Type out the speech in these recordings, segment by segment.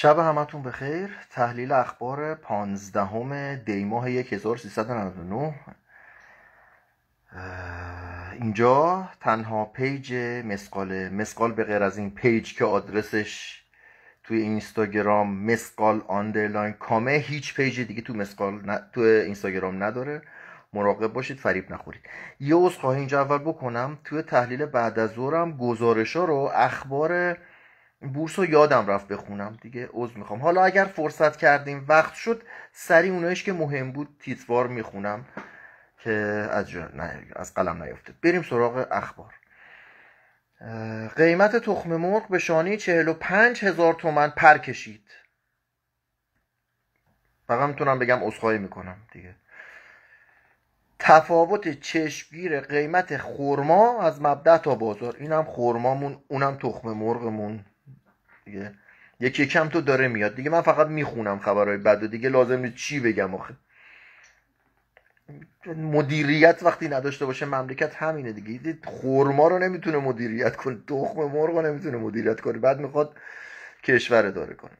شب همتون بخیر تحلیل اخبار پانزدهم دیماه 1399 اینجا تنها پیج مسقال مسقال به غیر از این پیج که آدرسش توی اینستاگرام مسقال آندرلاین کامه هیچ پیج دیگه تو مسقال تو اینستاگرام نداره مراقب باشید فریب نخورید یه عذرخواهی اینجا اول بکنم توی تحلیل بعد از ظهرم گزارش ها رو اخبار بورس رو یادم رفت بخونم دیگه عضو میخوام حالا اگر فرصت کردیم وقت شد سری اونایش که مهم بود تیتوار میخونم که از, نه، از قلم نیفته بریم سراغ اخبار قیمت تخم مرغ به شانه 45 هزار تومن پر کشید فقط میتونم بگم اصخایی میکنم دیگه تفاوت چشمگیر قیمت خورما از مبدع تا بازار اینم خورمامون اونم تخم مرغمون دیگه یکی کم تو داره میاد دیگه من فقط میخونم خبرهای بد و دیگه لازم نیست چی بگم آخه مدیریت وقتی نداشته باشه مملکت همینه دیگه خورما رو نمیتونه مدیریت کنه دخم مرغ رو نمیتونه مدیریت کنه بعد میخواد کشور داره کنه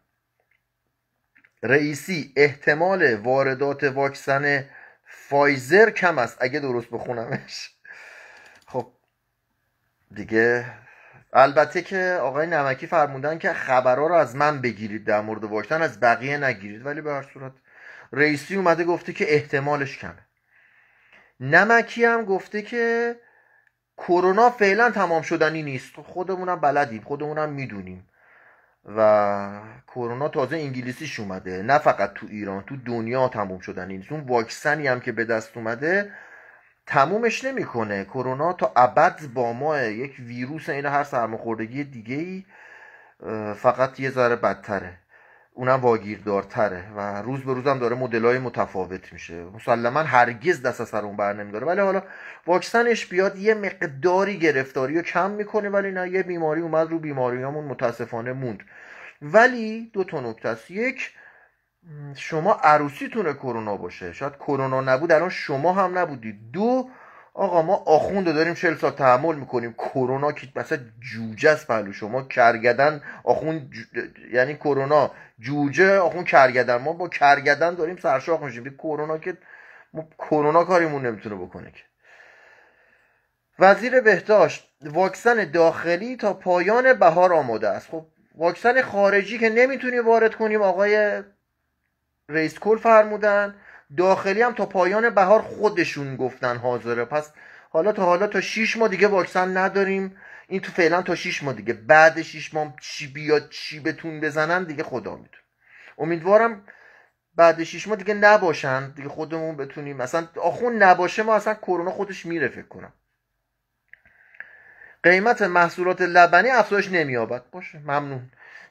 رئیسی احتمال واردات واکسن فایزر کم است اگه درست بخونمش خب دیگه البته که آقای نمکی فرمودن که خبرها رو از من بگیرید در مورد واشتن از بقیه نگیرید ولی به هر صورت رئیسی اومده گفته که احتمالش کمه نمکی هم گفته که کرونا فعلا تمام شدنی نیست خودمونم بلدیم خودمونم میدونیم و کرونا تازه انگلیسیش اومده نه فقط تو ایران تو دنیا تمام شدنی نیست اون واکسنی هم که به دست اومده تمومش نمیکنه کرونا تا ابد با ما یک ویروس این هر سرماخوردگی دیگه ای فقط یه ذره بدتره اونم واگیردارتره و روز به روزم داره مدلای متفاوت میشه مسلما هرگز دست از سر اون بر نمیداره ولی حالا واکسنش بیاد یه مقداری گرفتاری رو کم میکنه ولی نه یه بیماری اومد رو بیماریامون متاسفانه موند ولی دو تا نکته است یک شما عروسیتونه کرونا باشه شاید کرونا نبود الان شما هم نبودید دو آقا ما آخوند داریم چل سال تحمل میکنیم کرونا که مثلا جوجه است پهلو شما کرگدن آخوند یعنی کرونا جوجه آخوند کرگدن ما با کرگدن داریم سرشاخ میشیم کرونا که ما کرونا کاریمون نمیتونه بکنه که وزیر بهداشت واکسن داخلی تا پایان بهار آماده است خب واکسن خارجی که نمیتونی وارد کنیم آقای رئیس کل فرمودن داخلی هم تا پایان بهار خودشون گفتن حاضره پس حالا تا حالا تا 6 ماه دیگه واکسن نداریم این تو فعلا تا 6 ماه دیگه بعد 6 ماه چی بیاد چی بتون بزنن دیگه خدا میتون امیدوارم بعد 6 ماه دیگه نباشن دیگه خودمون بتونیم مثلا آخون نباشه ما اصلا کرونا خودش میره فکر کنم قیمت محصولات لبنی افزایش نمییابد باشه ممنون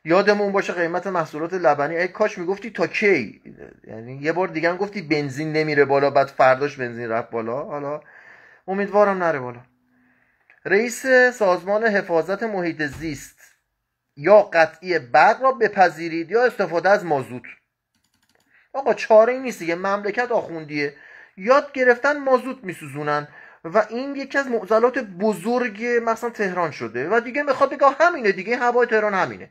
یادمون باشه قیمت محصولات لبنی ای کاش میگفتی تا کی یعنی یه بار دیگه هم گفتی بنزین نمیره بالا بعد فرداش بنزین رفت بالا حالا امیدوارم نره بالا رئیس سازمان حفاظت محیط زیست یا قطعی برق را بپذیرید یا استفاده از مازوت آقا چاره ای نیست دیگه مملکت آخوندیه یاد گرفتن مازوت میسوزونن و این یکی از معضلات بزرگ مثلا تهران شده و دیگه میخواد بگه همینه دیگه هوای تهران همینه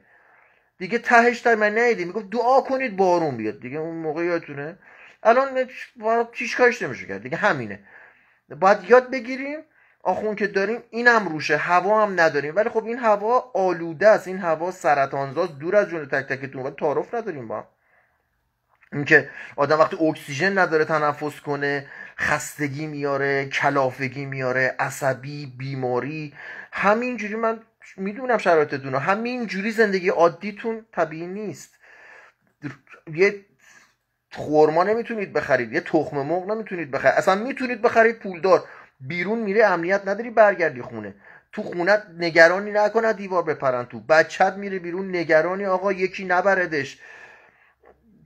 دیگه تهش در من نیدی میگفت دعا کنید بارون بیاد دیگه اون موقع یادتونه الان چیش کارش نمیشه کرد دیگه همینه باید یاد بگیریم آخون که داریم اینم روشه هوا هم نداریم ولی خب این هوا آلوده است این هوا سرطانزاست دور از جون تک تکتون و تعارف نداریم با اینکه آدم وقتی اکسیژن نداره تنفس کنه خستگی میاره کلافگی میاره عصبی بیماری همینجوری من میدونم شرایطتون رو همین جوری زندگی عادیتون طبیعی نیست یه خورما نمیتونید بخرید یه تخم مرغ نمیتونید بخرید اصلا میتونید بخرید پولدار بیرون میره امنیت نداری برگردی خونه تو خونت نگرانی نکنه دیوار بپرن تو بچت میره بیرون نگرانی آقا یکی نبردش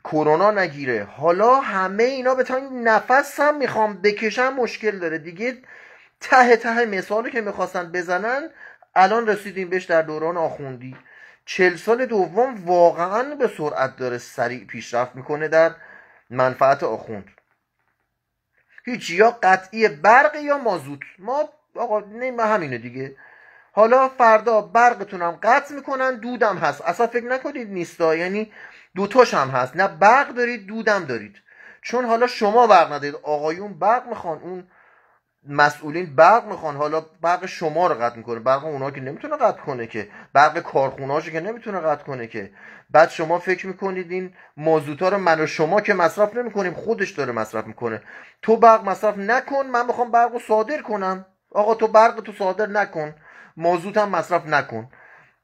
کرونا نگیره حالا همه اینا به نفس هم میخوام بکشم مشکل داره دیگه ته ته مثالی که میخواستن بزنن الان رسیدیم بهش در دوران آخوندی چل سال دوم واقعا به سرعت داره سریع پیشرفت میکنه در منفعت آخوند هیچ یا قطعی برق یا مازوت ما آقا نه همینه دیگه حالا فردا برقتون هم قطع میکنن دودم هست اصلا فکر نکنید نیستا یعنی دوتاش هم هست نه برق دارید دودم دارید چون حالا شما برق ندارید آقایون برق میخوان اون مسئولین برق میخوان حالا برق شما رو قطع میکنه برق اونا که نمیتونه قطع کنه که برق کارخوناش که نمیتونه قطع کنه که بعد شما فکر میکنید این مازوتا رو من و شما که مصرف نمیکنیم خودش داره مصرف میکنه تو برق مصرف نکن من میخوام برق رو صادر کنم آقا تو برق تو صادر نکن مازوت هم مصرف نکن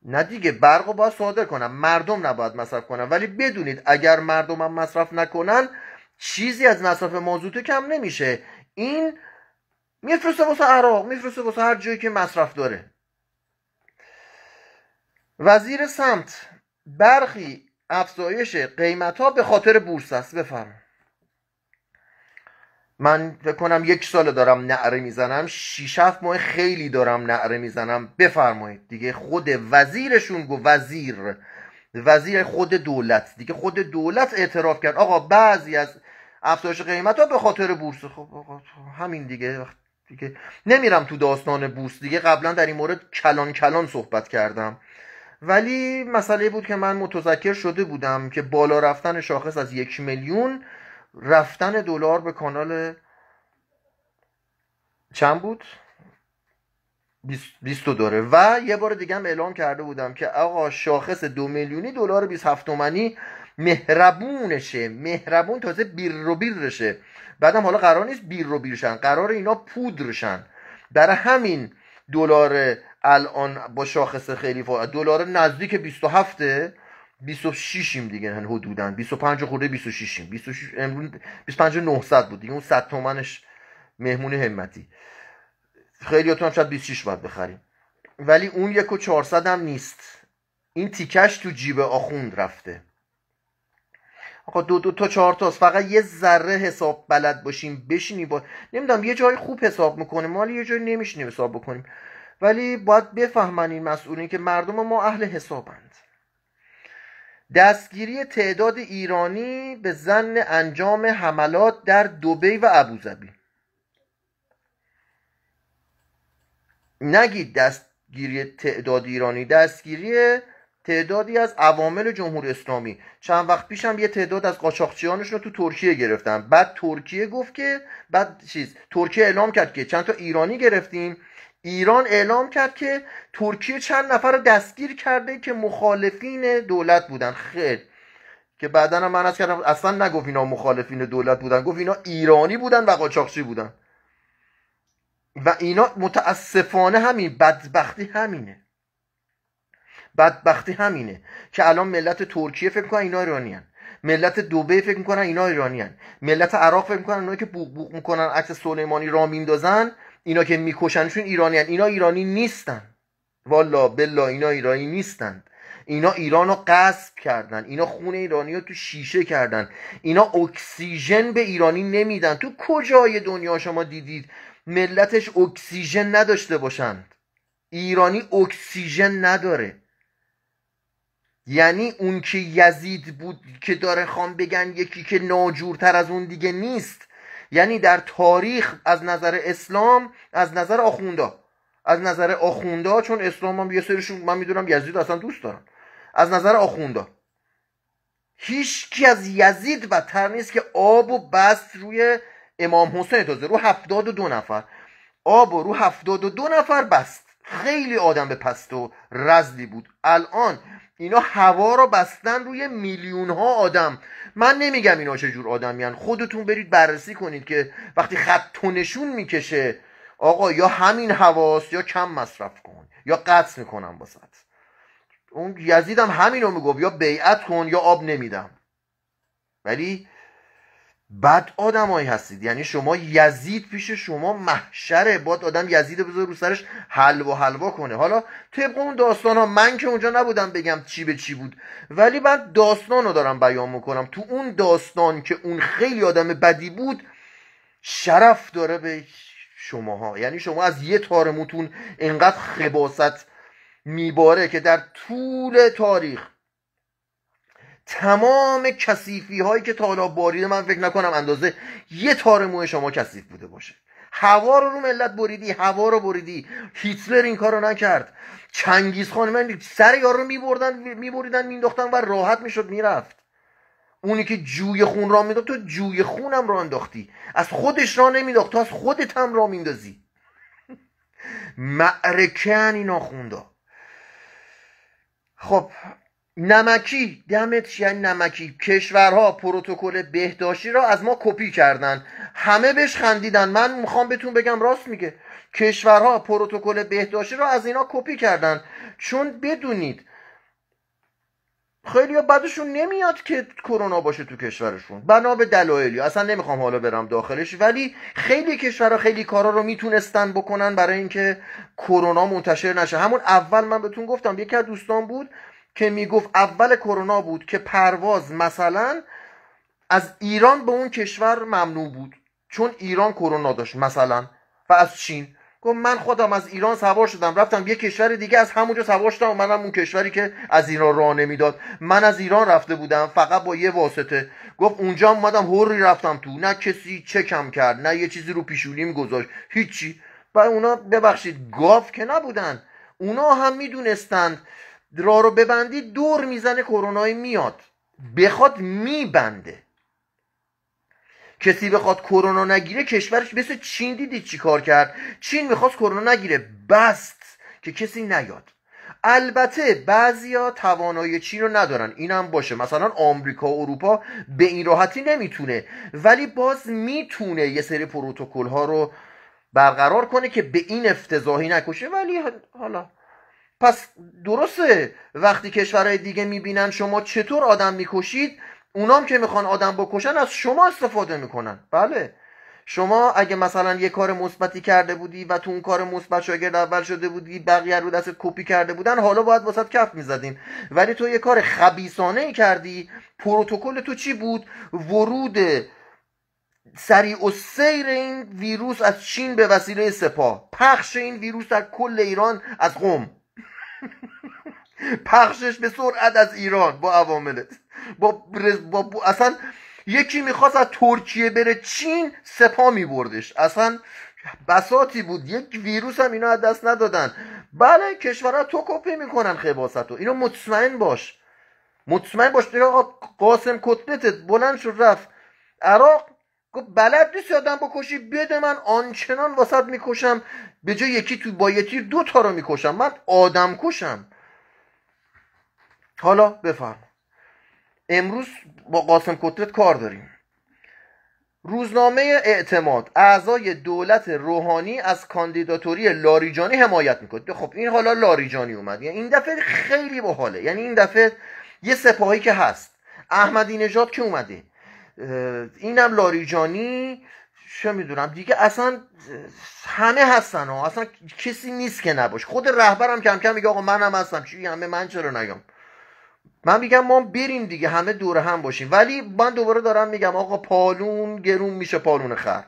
نه دیگه برق رو باید صادر کنم مردم نباید مصرف کنن ولی بدونید اگر مردم هم مصرف نکنن چیزی از مصرف مازوت کم نمیشه این میفرسته واسه عراق میفرسته واسه هر جایی که مصرف داره وزیر سمت برخی افزایش قیمت ها به خاطر بورس است بفرم من فکر کنم یک سال دارم نعره میزنم شیش هفت ماه خیلی دارم نعره میزنم بفرمایید دیگه خود وزیرشون گو وزیر وزیر خود دولت دیگه خود دولت اعتراف کرد آقا بعضی از افزایش قیمت ها به خاطر بورس خب همین دیگه دیگه نمیرم تو داستان بوس دیگه قبلا در این مورد کلان کلان صحبت کردم ولی مسئله بود که من متذکر شده بودم که بالا رفتن شاخص از یک میلیون رفتن دلار به کانال چند بود؟ 20 داره و یه بار دیگه هم اعلام کرده بودم که آقا شاخص دو میلیونی دلار 27 تومانی مهربونشه مهربون تازه بیر رو بیر رشه بعدم حالا قرار نیست بیر رو بیرشن قرار اینا پودرشن برای همین دلار الان با شاخص خیلی فا دلار نزدیک 27 26 ایم دیگه یعنی حدودا 25 خورده 26 ایم 26 امروز 25 900 بود دیگه اون 100 تومنش مهمون همتی خیلی هم شاید 26 باید بخریم ولی اون یک و 400 هم نیست این تیکش تو جیب آخوند رفته آقا دو دو تا چهار تاست فقط یه ذره حساب بلد باشیم بشینی با نمیدونم یه جای خوب حساب میکنه مالی یه جای نمیشینیم حساب بکنیم ولی باید بفهمن این مسئولین که مردم ما اهل حسابند دستگیری تعداد ایرانی به زن انجام حملات در دوبی و ابوظبی نگید دستگیری تعداد ایرانی دستگیری تعدادی از عوامل جمهوری اسلامی چند وقت پیش هم یه تعداد از قاچاقچیانشون رو تو ترکیه گرفتن بعد ترکیه گفت که بعد چیز ترکیه اعلام کرد که چند تا ایرانی گرفتیم ایران اعلام کرد که ترکیه چند نفر رو دستگیر کرده که مخالفین دولت بودن خیر که بعدا من از کردم اصلا نگفت اینا مخالفین دولت بودن گفت اینا ایرانی بودن و قاچاقچی بودن و اینا متاسفانه همین بدبختی همینه بدبختی همینه که الان ملت ترکیه فکر میکنن اینا ایرانیان ملت دوبه فکر میکنن اینا ایرانیان ملت عراق فکر میکنن اونایی که بوق بوق میکنن عکس سلیمانی را میندازن اینا که میکشنشون ایرانیان اینا ایرانی نیستن والا بلا اینا ایرانی نیستند، اینا ایران رو غصب کردن اینا خون ایرانی رو تو شیشه کردن اینا اکسیژن به ایرانی نمیدن تو کجای دنیا شما دیدید ملتش اکسیژن نداشته باشند ایرانی اکسیژن نداره یعنی اون که یزید بود که داره خان بگن یکی که ناجورتر از اون دیگه نیست یعنی در تاریخ از نظر اسلام از نظر آخوندا از نظر آخوندا چون اسلام هم یه سریشون من میدونم یزید اصلا دوست دارم از نظر آخوندا هیچ کی از یزید بدتر نیست که آب و بست روی امام حسین تازه رو هفتاد و دو نفر آب و رو هفتاد و دو نفر بست خیلی آدم به پست و رزلی بود الان اینا هوا رو بستن روی میلیون ها آدم من نمیگم اینا چجور آدمیان خودتون برید بررسی کنید که وقتی خط نشون میکشه آقا یا همین هواست یا کم مصرف کن یا قطع میکنم واسط اون یزیدم همین رو میگفت یا بیعت کن یا آب نمیدم ولی بد آدمایی هستید یعنی شما یزید پیش شما محشره باد آدم یزید بذار رو سرش حلوا حلوا کنه حالا طبق اون داستان ها من که اونجا نبودم بگم چی به چی بود ولی من داستان رو دارم بیان میکنم تو اون داستان که اون خیلی آدم بدی بود شرف داره به شماها یعنی شما از یه تارموتون انقدر خباست میباره که در طول تاریخ تمام کسیفی هایی که حالا باریده من فکر نکنم اندازه یه تار موه شما کسیف بوده باشه هوا رو رو ملت بریدی هوا رو بریدی هیتلر این کارو نکرد چنگیز خان من سر یارو میبردن میبریدن مینداختن و راحت میشد میرفت اونی که جوی خون را میداد تو جوی خونم را انداختی از خودش را نمیداخت تو از خودت هم را میندازی معرکه این خب نمکی دمت یعنی نمکی کشورها پروتکل بهداشتی را از ما کپی کردن همه بهش خندیدن من میخوام بهتون بگم راست میگه کشورها پروتکل بهداشتی را از اینا کپی کردن چون بدونید خیلی ها بعدشون نمیاد که کرونا باشه تو کشورشون بنا به دلایلی اصلا نمیخوام حالا برم داخلش ولی خیلی کشورها خیلی کارا رو میتونستن بکنن برای اینکه کرونا منتشر نشه همون اول من بهتون گفتم یکی از دوستان بود که میگفت اول کرونا بود که پرواز مثلا از ایران به اون کشور ممنوع بود چون ایران کرونا داشت مثلا و از چین گفت من خودم از ایران سوار شدم رفتم یه کشور دیگه از همونجا سوار شدم منم اون کشوری که از ایران راه نمیداد من از ایران رفته بودم فقط با یه واسطه گفت اونجا اومدم هوری رفتم تو نه کسی چکم کرد نه یه چیزی رو پیشونیم گذاشت هیچی و اونا ببخشید گاف که نبودن اونا هم میدونستند را رو ببندی دور میزنه کرونایی میاد بخواد میبنده کسی بخواد کرونا نگیره کشورش مثل چین دیدی چی کار کرد چین میخواست کرونا نگیره بست که کسی نیاد البته بعضیا توانایی چین رو ندارن اینم باشه مثلا آمریکا و اروپا به این راحتی نمیتونه ولی باز میتونه یه سری پروتکل ها رو برقرار کنه که به این افتضاحی نکشه ولی حالا پس درسته وقتی کشورهای دیگه میبینن شما چطور آدم میکشید اونام که میخوان آدم بکشن از شما استفاده میکنن بله شما اگه مثلا یه کار مثبتی کرده بودی و تو اون کار مثبت شاگرد اول شده بودی بقیه رو دست کپی کرده بودن حالا باید واسط کف میزدیم ولی تو یه کار خبیسانه ای کردی پروتکل تو چی بود ورود سریع و سیر این ویروس از چین به وسیله سپاه پخش این ویروس در کل ایران از قوم پخشش به سرعت از ایران با عواملت با, با, با اصلا یکی میخواست از ترکیه بره چین سپا میبردش اصلا بساتی بود یک ویروس هم اینا از دست ندادن بله کشورها تو کپی میکنن خباستو اینو مطمئن باش مطمئن باش دیگه قاسم کتبتت بلند شد رفت عراق گفت بلد نیستی آدم بکشی بده من آنچنان واسط میکشم به جای یکی تو با یه تیر دو تا رو میکشم من آدم کشم حالا بفرم امروز با قاسم کترت کار داریم روزنامه اعتماد اعضای دولت روحانی از کاندیداتوری لاریجانی حمایت میکنه خب این حالا لاریجانی اومد یعنی این دفعه خیلی باحاله یعنی این دفعه یه سپاهی که هست احمدی نژاد که اومده اینم لاریجانی چه میدونم دیگه اصلا همه هستن ها اصلا کسی نیست که نباش خود رهبرم کم کم میگه آقا منم هستم چی همه من چرا نگم من میگم ما بریم دیگه همه دور هم باشیم ولی من دوباره دارم میگم آقا پالون گرون میشه پالون خر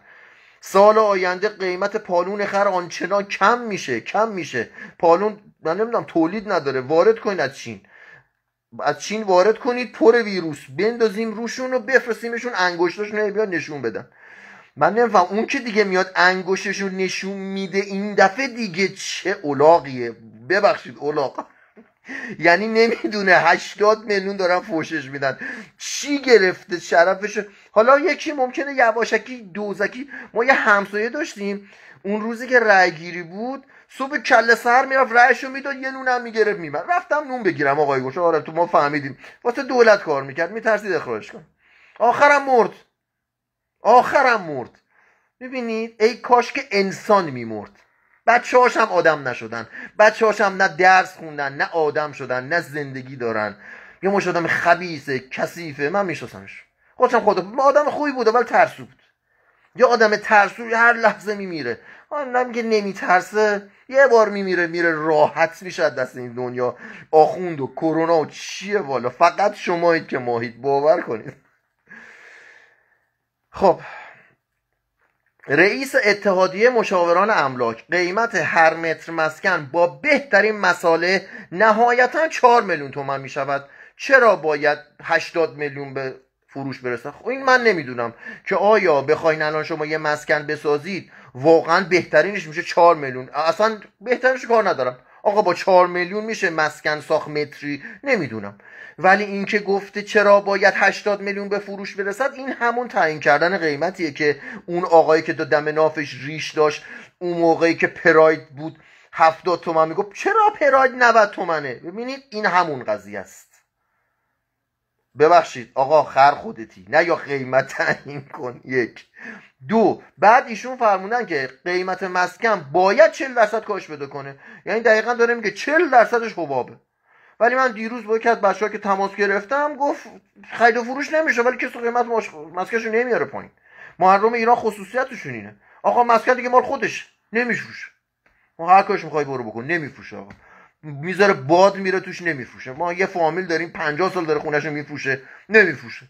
سال آینده قیمت پالون خر آنچنان کم میشه کم میشه پالون من نمیدونم تولید نداره وارد کنید از چین از چین وارد کنید پر ویروس بندازیم روشون و بفرستیمشون نه بیاد نشون بدن من نمیفهم اون که دیگه میاد انگشتشون نشون میده این دفعه دیگه چه اولاقیه ببخشید اولاق یعنی نمیدونه هشتاد میلیون دارن فوشش میدن چی گرفته شرفش حالا یکی ممکنه یواشکی دوزکی ما یه همسایه داشتیم اون روزی که رأیگیری بود صبح کله سر میرفت رأیشو رو میداد یه نونم میگرفت میبرد رفتم نون بگیرم آقای گوشه آره تو ما فهمیدیم واسه دولت کار میکرد میترسید اخراجش کن آخرم مرد آخرم مرد میبینید ای کاش که انسان میمرد بچه هم آدم نشدن بچه هم نه درس خوندن نه آدم شدن نه زندگی دارن یه مش آدم خبیسه کثیفه من میشناسمش خودم خدا آدم خوبی بود ولی ترسو بود یه آدم ترسو هر لحظه میمیره آنم که نمیترسه یه بار میمیره میره راحت میشه از دست این دنیا آخوند و کرونا و چیه والا فقط شمایید که ماهید باور کنید خب رئیس اتحادیه مشاوران املاک قیمت هر متر مسکن با بهترین مساله نهایتا 4 میلیون تومن می شود چرا باید هشتاد میلیون به فروش برسه خب این من نمیدونم که آیا بخواین الان شما یه مسکن بسازید واقعا بهترینش میشه 4 میلیون اصلا بهترینش کار ندارم آقا با چهار میلیون میشه مسکن ساخت متری نمیدونم ولی اینکه گفته چرا باید 80 میلیون به فروش برسد این همون تعیین کردن قیمتیه که اون آقایی که دم نافش ریش داشت اون موقعی که پراید بود 70 تومن میگفت چرا پراید 90 تومنه ببینید این همون قضیه است ببخشید آقا خر خودتی نه یا قیمت تعیین کن یک دو بعد ایشون فرمودن که قیمت مسکن باید 40 درصد کاش بده کنه یعنی دقیقا داره میگه 40 درصدش حبابه ولی من دیروز با یکی از بچه‌ها که تماس گرفتم گفت خرید و فروش نمیشه ولی کسی قیمت رو نمیاره پایین محرم ایران خصوصیتشون اینه آقا مسکن دیگه مال خودش نمیفروشه هر کاش میخوای برو بکن نمیفروشه آقا میذاره باد میره توش نمیفروشه ما یه فامیل داریم 50 سال داره رو میفروشه نمیفروشه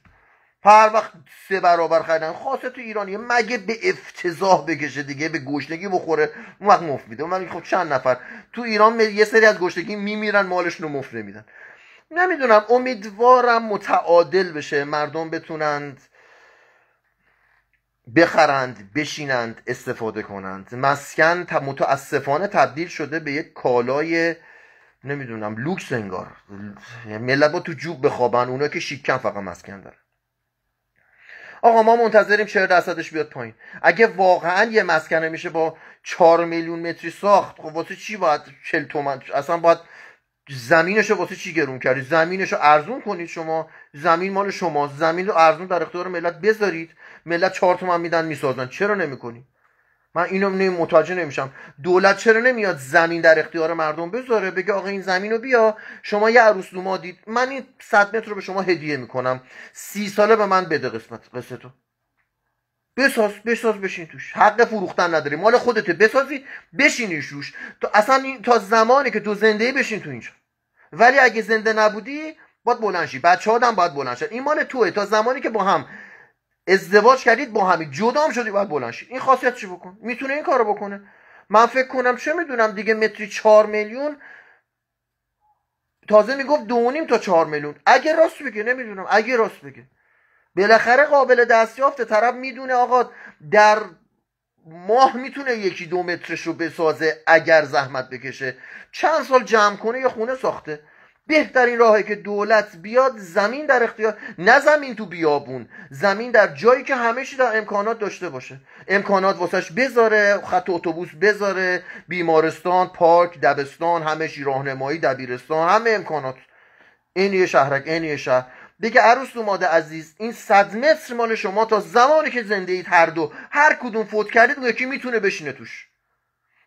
هر وقت سه برابر خریدن خاصه تو ایرانی مگه به افتضاح بکشه دیگه به گشنگی بخوره اون وقت مفت میده من خب چند نفر تو ایران یه سری از گوشتگی میمیرن مالشون رو مفت نمیدن نمیدونم امیدوارم متعادل بشه مردم بتونند بخرند بشینند استفاده کنند مسکن متاسفانه تبدیل شده به یک کالای نمیدونم لوکس انگار یعنی ملت با تو جوب بخوابن اونا که شیکن فقط مسکن دارن آقا ما منتظریم چه درصدش بیاد پایین اگه واقعا یه مسکنه میشه با چهار میلیون متری ساخت خب واسه چی باید 40 تومن اصلا باید زمینشو واسه چی گرون کردی زمینشو ارزون کنید شما زمین مال شما زمین رو ارزون در اختیار ملت بذارید ملت چهار تومن میدن میسازن چرا نمیکنید من اینو نمی متوجه نمیشم دولت چرا نمیاد زمین در اختیار مردم بذاره بگه آقا این زمین رو بیا شما یه عروس دوما دید من این صد متر رو به شما هدیه میکنم سی ساله به من بده قسمت قصتو بساز بساز بشین توش حق فروختن نداری مال خودته بسازی بشینیش روش تو اصلا تا زمانی که تو زنده بشین تو اینجا ولی اگه زنده نبودی باید بلند شی بچه هم باید بلند این مال توه تا زمانی که با هم ازدواج کردید با همین جدا هم شدی باید بلند این خاصیت چی بکن میتونه این کارو بکنه من فکر کنم چه میدونم دیگه متری چهار میلیون تازه میگفت دو نیم تا چهار میلیون اگه راست بگه نمیدونم اگه راست بگه بالاخره قابل دستیافته طرف میدونه آقا در ماه میتونه یکی دو مترش رو بسازه اگر زحمت بکشه چند سال جمع کنه یه خونه ساخته بهترین راهه که دولت بیاد زمین در اختیار نه زمین تو بیابون زمین در جایی که همه در امکانات داشته باشه امکانات واسش بذاره خط اتوبوس بذاره بیمارستان پارک دبستان همه راهنمایی دبیرستان همه امکانات این یه شهرک این یه شهر دیگه عروس ماده عزیز این صد متر مال شما تا زمانی که زنده اید هر دو هر کدوم فوت کردید اون یکی میتونه بشینه توش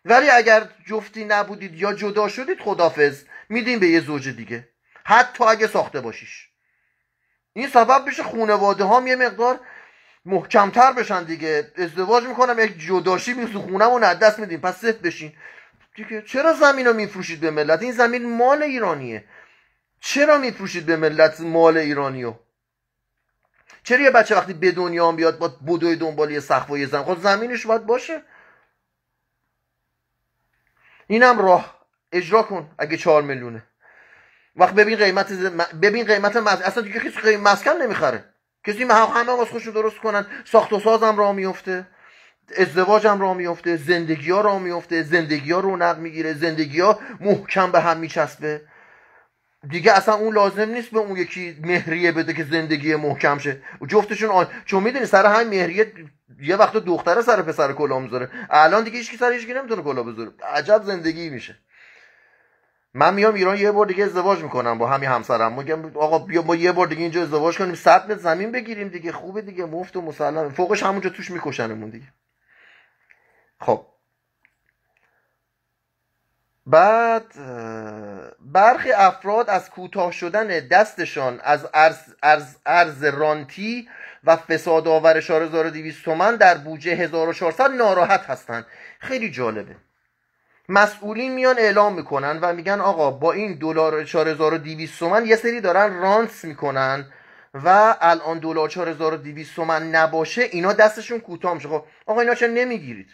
ولی اگر جفتی نبودید یا جدا شدید خدافز میدیم به یه زوج دیگه حتی اگه ساخته باشیش این سبب میشه خونواده هم یه مقدار محکمتر بشن دیگه ازدواج میکنم یک جداشی میرسه خونم رو دست میدیم پس صفت بشین دیگه چرا زمین رو میفروشید به ملت این زمین مال ایرانیه چرا میفروشید به ملت مال ایرانیو چرا یه بچه وقتی به دنیا بیاد با بدوی دنبال یه سخفای زمین خب زمینش باید باشه اینم راه اجرا کن اگه چهار میلیونه وقت ببین قیمت ببین قیمت مز... اصلا دیگه کسی قیمت مسکن نمیخره کسی هم همه واسه خودشون درست کنن ساخت و سازم راه میفته ازدواجم راه میفته زندگی ها راه میفته زندگی ها رونق میگیره زندگی ها محکم به هم میچسبه دیگه اصلا اون لازم نیست به اون یکی مهریه بده که زندگی محکم شه جفتشون آن چون میدونی سر هم مهریه یه وقت دختره سر پسر کلا میذاره الان دیگه هیچکی سر هیچکی نمیتونه کلا بذاره عجب زندگی میشه من میام ایران یه بار دیگه ازدواج میکنم با همین همسرم میگم آقا بیا ما یه بار دیگه اینجا ازدواج کنیم صد متر زمین بگیریم دیگه خوبه دیگه مفت و مسلم فوقش همونجا توش میکشنمون دیگه خب بعد برخی افراد از کوتاه شدن دستشان از ارز, ارز, رانتی و فساد آور 4200 تومن در بودجه 1400 ناراحت هستند خیلی جالبه مسئولین میان اعلام میکنن و میگن آقا با این دلار 4200 تومن یه سری دارن رانس میکنن و الان دلار 4200 تومن نباشه اینا دستشون کوتاه میشه خب آقا اینا چرا نمیگیرید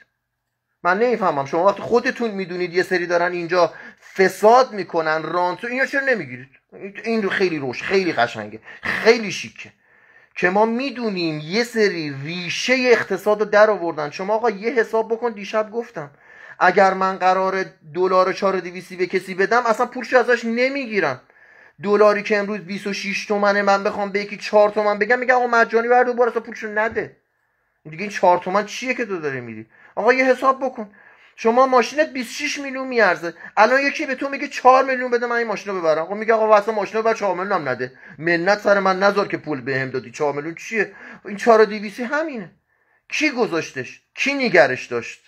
من نمیفهمم شما وقتی خودتون میدونید یه سری دارن اینجا فساد میکنن رانتو اینا چرا نمیگیرید این رو خیلی روش خیلی قشنگه خیلی شیکه که ما میدونیم یه سری ریشه اقتصاد رو در آوردن شما آقا یه حساب بکن دیشب گفتم اگر من قرار دلار 4200 به کسی بدم اصلا پولش ازش نمیگیرم دلاری که امروز 26 تومنه من بخوام به یکی 4 تومن بگم میگم آقا مجانی بردو بار اصلا پولشو نده دیگه این 4 تومن چیه که تو داری میدی آقا یه حساب بکن شما ماشینت 26 میلیون میارزه الان یکی به تو میگه 4 میلیون بده من این ماشینو ببرم خب میگه آقا واسه ماشینو بر 4 میلیون هم نده مننت سر من نذار که پول بهم دادی 4 میلیون چیه این 4200 همینه کی گذاشتش کی نگرش داشت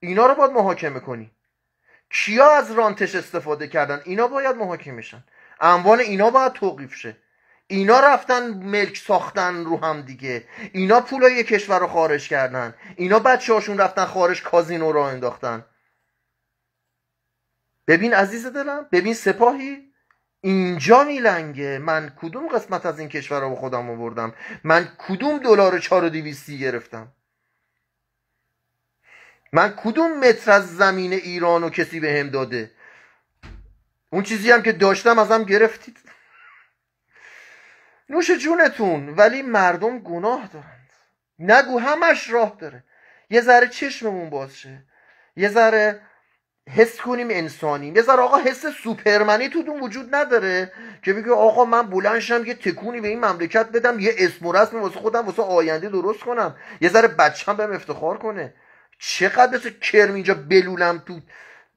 اینا رو باید محاکمه کنی کیا از رانتش استفاده کردن اینا باید محاکمه شن اموال اینا باید توقیف شه اینا رفتن ملک ساختن رو هم دیگه اینا پولای کشور رو خارج کردن اینا بچه هاشون رفتن خارج کازینو را انداختن ببین عزیز دلم ببین سپاهی اینجا میلنگه من کدوم قسمت از این کشور رو به خودم آوردم من کدوم دلار چار و گرفتم من کدوم متر از زمین ایران و کسی به هم داده اون چیزی هم که داشتم ازم گرفتید نوش جونتون ولی مردم گناه دارند نگو همش راه داره یه ذره چشممون باشه یه ذره حس کنیم انسانیم یه ذره آقا حس سوپرمنی تو دون وجود نداره که بگه آقا من بلنشم یه تکونی به این مملکت بدم یه اسم و رسم واسه خودم واسه آینده درست کنم یه ذره بچم بهم افتخار کنه چقدر مثل کرم اینجا بلولم تو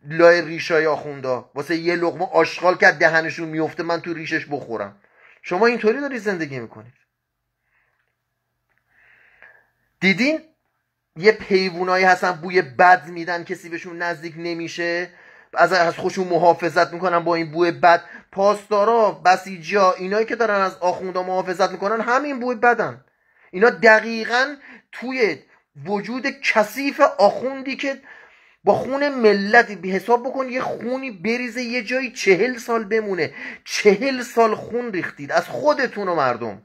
لای ریشای آخوندا واسه یه لغمه آشغال که دهنشون میفته من تو ریشش بخورم شما اینطوری داری زندگی میکنید دیدین یه پیوونایی هستن بوی بد میدن کسی بهشون نزدیک نمیشه از از خوشون محافظت میکنن با این بوی بد پاسدارا بسیجیا اینایی که دارن از آخوندا محافظت میکنن همین بوی بدن اینا دقیقا توی وجود کثیف آخوندی که با خون ملت به حساب بکن یه خونی بریزه یه جایی چهل سال بمونه چهل سال خون ریختید از خودتون و مردم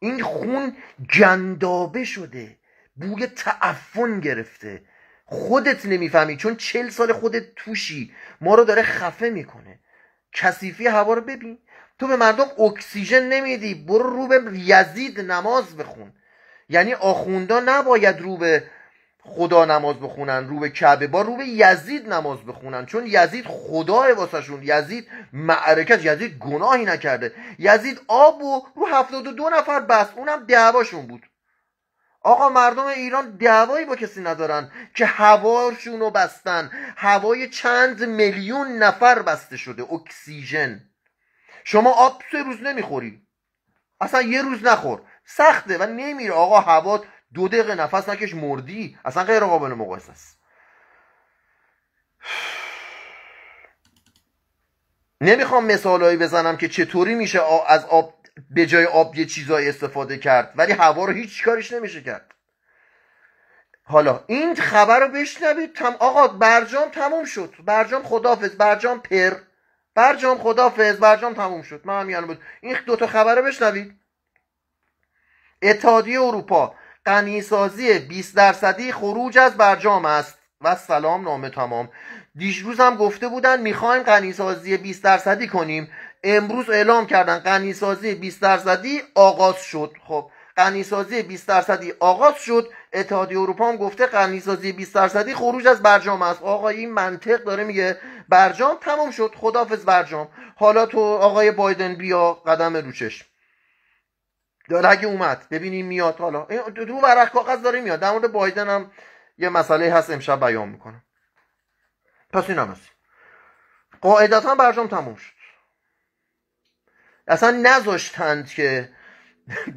این خون گندابه شده بوی تعفن گرفته خودت نمیفهمی چون چهل سال خودت توشی ما رو داره خفه میکنه کسیفی هوا رو ببین تو به مردم اکسیژن نمیدی برو رو به یزید نماز بخون یعنی آخوندا نباید رو به خدا نماز بخونن رو به کعبه با رو به یزید نماز بخونن چون یزید خدای واسهشون یزید معرکت یزید گناهی نکرده یزید آب و رو هفتاد و دو نفر بس اونم دعواشون بود آقا مردم ایران دعوایی با کسی ندارن که هواشون رو بستن هوای چند میلیون نفر بسته شده اکسیژن شما آب سه روز نمیخوری اصلا یه روز نخور سخته و نمیره آقا هوا دو دقیقه نفس نکش مردی اصلا غیر قابل مقایسه است نمیخوام مثالهایی بزنم که چطوری میشه از آب به جای آب یه چیزایی استفاده کرد ولی هوا رو هیچ کاریش نمیشه کرد حالا این خبر رو بشنوید تم... آقا برجام تموم شد برجام خدافز برجام پر برجام خدافز برجام تموم شد من هم یعنی بود این دوتا خبر رو بشنوید اتحادیه اروپا قنیسازی 20 درصدی خروج از برجام است و سلام نامه تمام دیشروز هم گفته بودن میخوایم قنیسازی 20 درصدی کنیم امروز اعلام کردن قنیسازی 20 درصدی آغاز شد خب غنیسازی 20 درصدی آغاز شد اتحادیه اروپا هم گفته قنیسازی 20 درصدی خروج از برجام است آقا این منطق داره میگه برجام تمام شد خدافظ برجام حالا تو آقای بایدن بیا قدم رو اگه اومد ببینیم میاد حالا دو ورق کاغذ داره میاد در مورد بایدن هم یه مسئله هست امشب بیان میکنم پس این هم هست قاعدتا برجام تموم شد اصلا نذاشتند که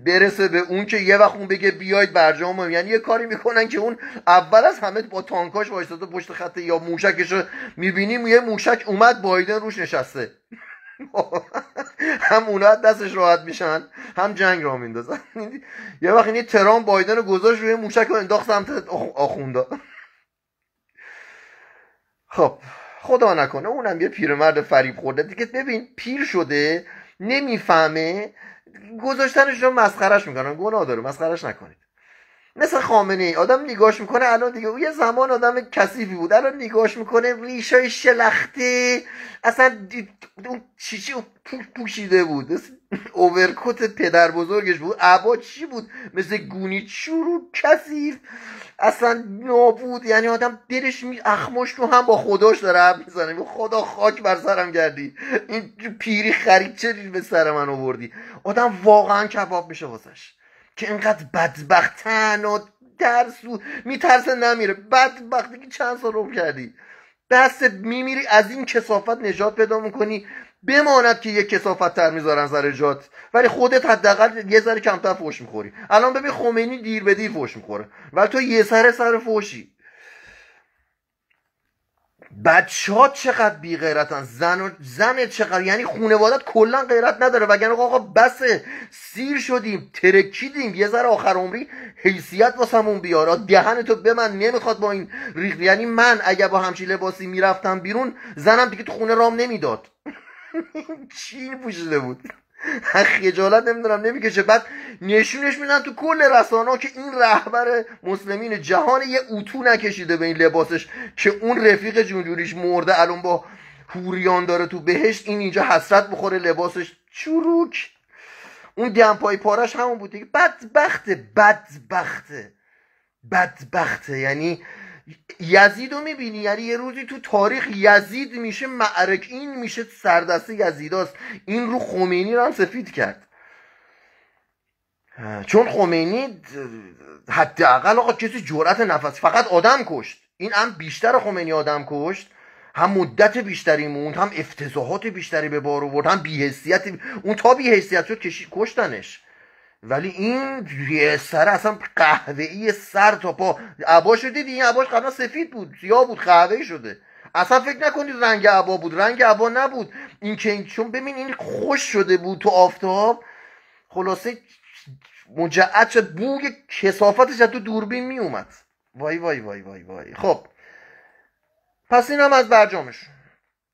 برسه به اون که یه وقت اون بگه بیاید برجام یعنی یه کاری میکنن که اون اول از همه با تانکاش وایستاده پشت خطه یا موشکش رو میبینیم یه موشک اومد بایدن روش نشسته هم اونا دستش راحت میشن هم جنگ را میندازن یه وقت این ترام بایدن رو گذاشت روی موشک و انداخت سمت آخونده. خب خدا نکنه اونم یه پیرمرد فریب خورده دیگه ببین پیر شده نمیفهمه گذاشتنش رو مسخرش میکنن گناه داره مسخرش نکنید مثل خامنه ای آدم نگاش میکنه الان دیگه او یه زمان آدم کثیفی بود الان نگاش میکنه ریشای شلخته اصلا اون چیچی پوشیده بود اوورکوت پدر بزرگش بود عبا چی بود مثل گونی چورو کثیف اصلا نابود یعنی آدم دلش می اخماش رو هم با خداش داره هم میزنه خدا خاک بر سرم کردی این پیری خرید چه به سر من آوردی آدم واقعا کباب میشه واسش که اینقدر بدبختن و درس میترسه نمیره بدبختی که چند سال روم کردی دست میمیری از این کسافت نجات پیدا میکنی بماند که یه کسافت تر میذارن سر جات ولی خودت حداقل یه ذره کمتر فوش میخوری الان ببین خمینی دیر به دیر فوش میخوره ولی تو یه سر سر فوشی بچه ها چقدر بی غیرتن زن و زن چقدر یعنی خونوادت کلا غیرت نداره وگرنه آقا بسه سیر شدیم ترکیدیم یه ذره آخر عمری حیثیت واسمون بیارا تو به من نمیخواد با این ریخ یعنی من اگه با همچین لباسی میرفتم بیرون زنم دیگه تو خونه رام نمیداد چی پوشیده بود خجالت نمیدونم نمیکشه بعد نشونش میدن تو کل رسانه که این رهبر مسلمین جهان یه اوتو نکشیده به این لباسش که اون رفیق جونجوریش مرده الان با هوریان داره تو بهشت این اینجا حسرت بخوره لباسش چروک اون دمپای پارش همون بود دیگه بدبخته بدبخته بدبخته یعنی یزید رو میبینی یعنی یه روزی تو تاریخ یزید میشه معرک این میشه سردست یزیداست این رو خمینی رو هم سفید کرد چون خمینی حداقل آقا کسی جرأت نفس فقط آدم کشت این هم بیشتر خمینی آدم کشت هم مدت بیشتری موند هم افتضاحات بیشتری به بار آورد هم بیهسیت اون تا بیهسیت شد کشتنش ولی این یه سر اصلا قهوه ای سر تا پا عباشو دیدی این عباش قبلا سفید بود سیاه بود ای شده اصلا فکر نکنید رنگ عبا بود رنگ عبا نبود این که چون ببین این خوش شده بود تو آفتاب خلاصه مجعد شد بوی کسافتش از تو دوربین می اومد وای وای وای وای وای خب پس این هم از برجامشون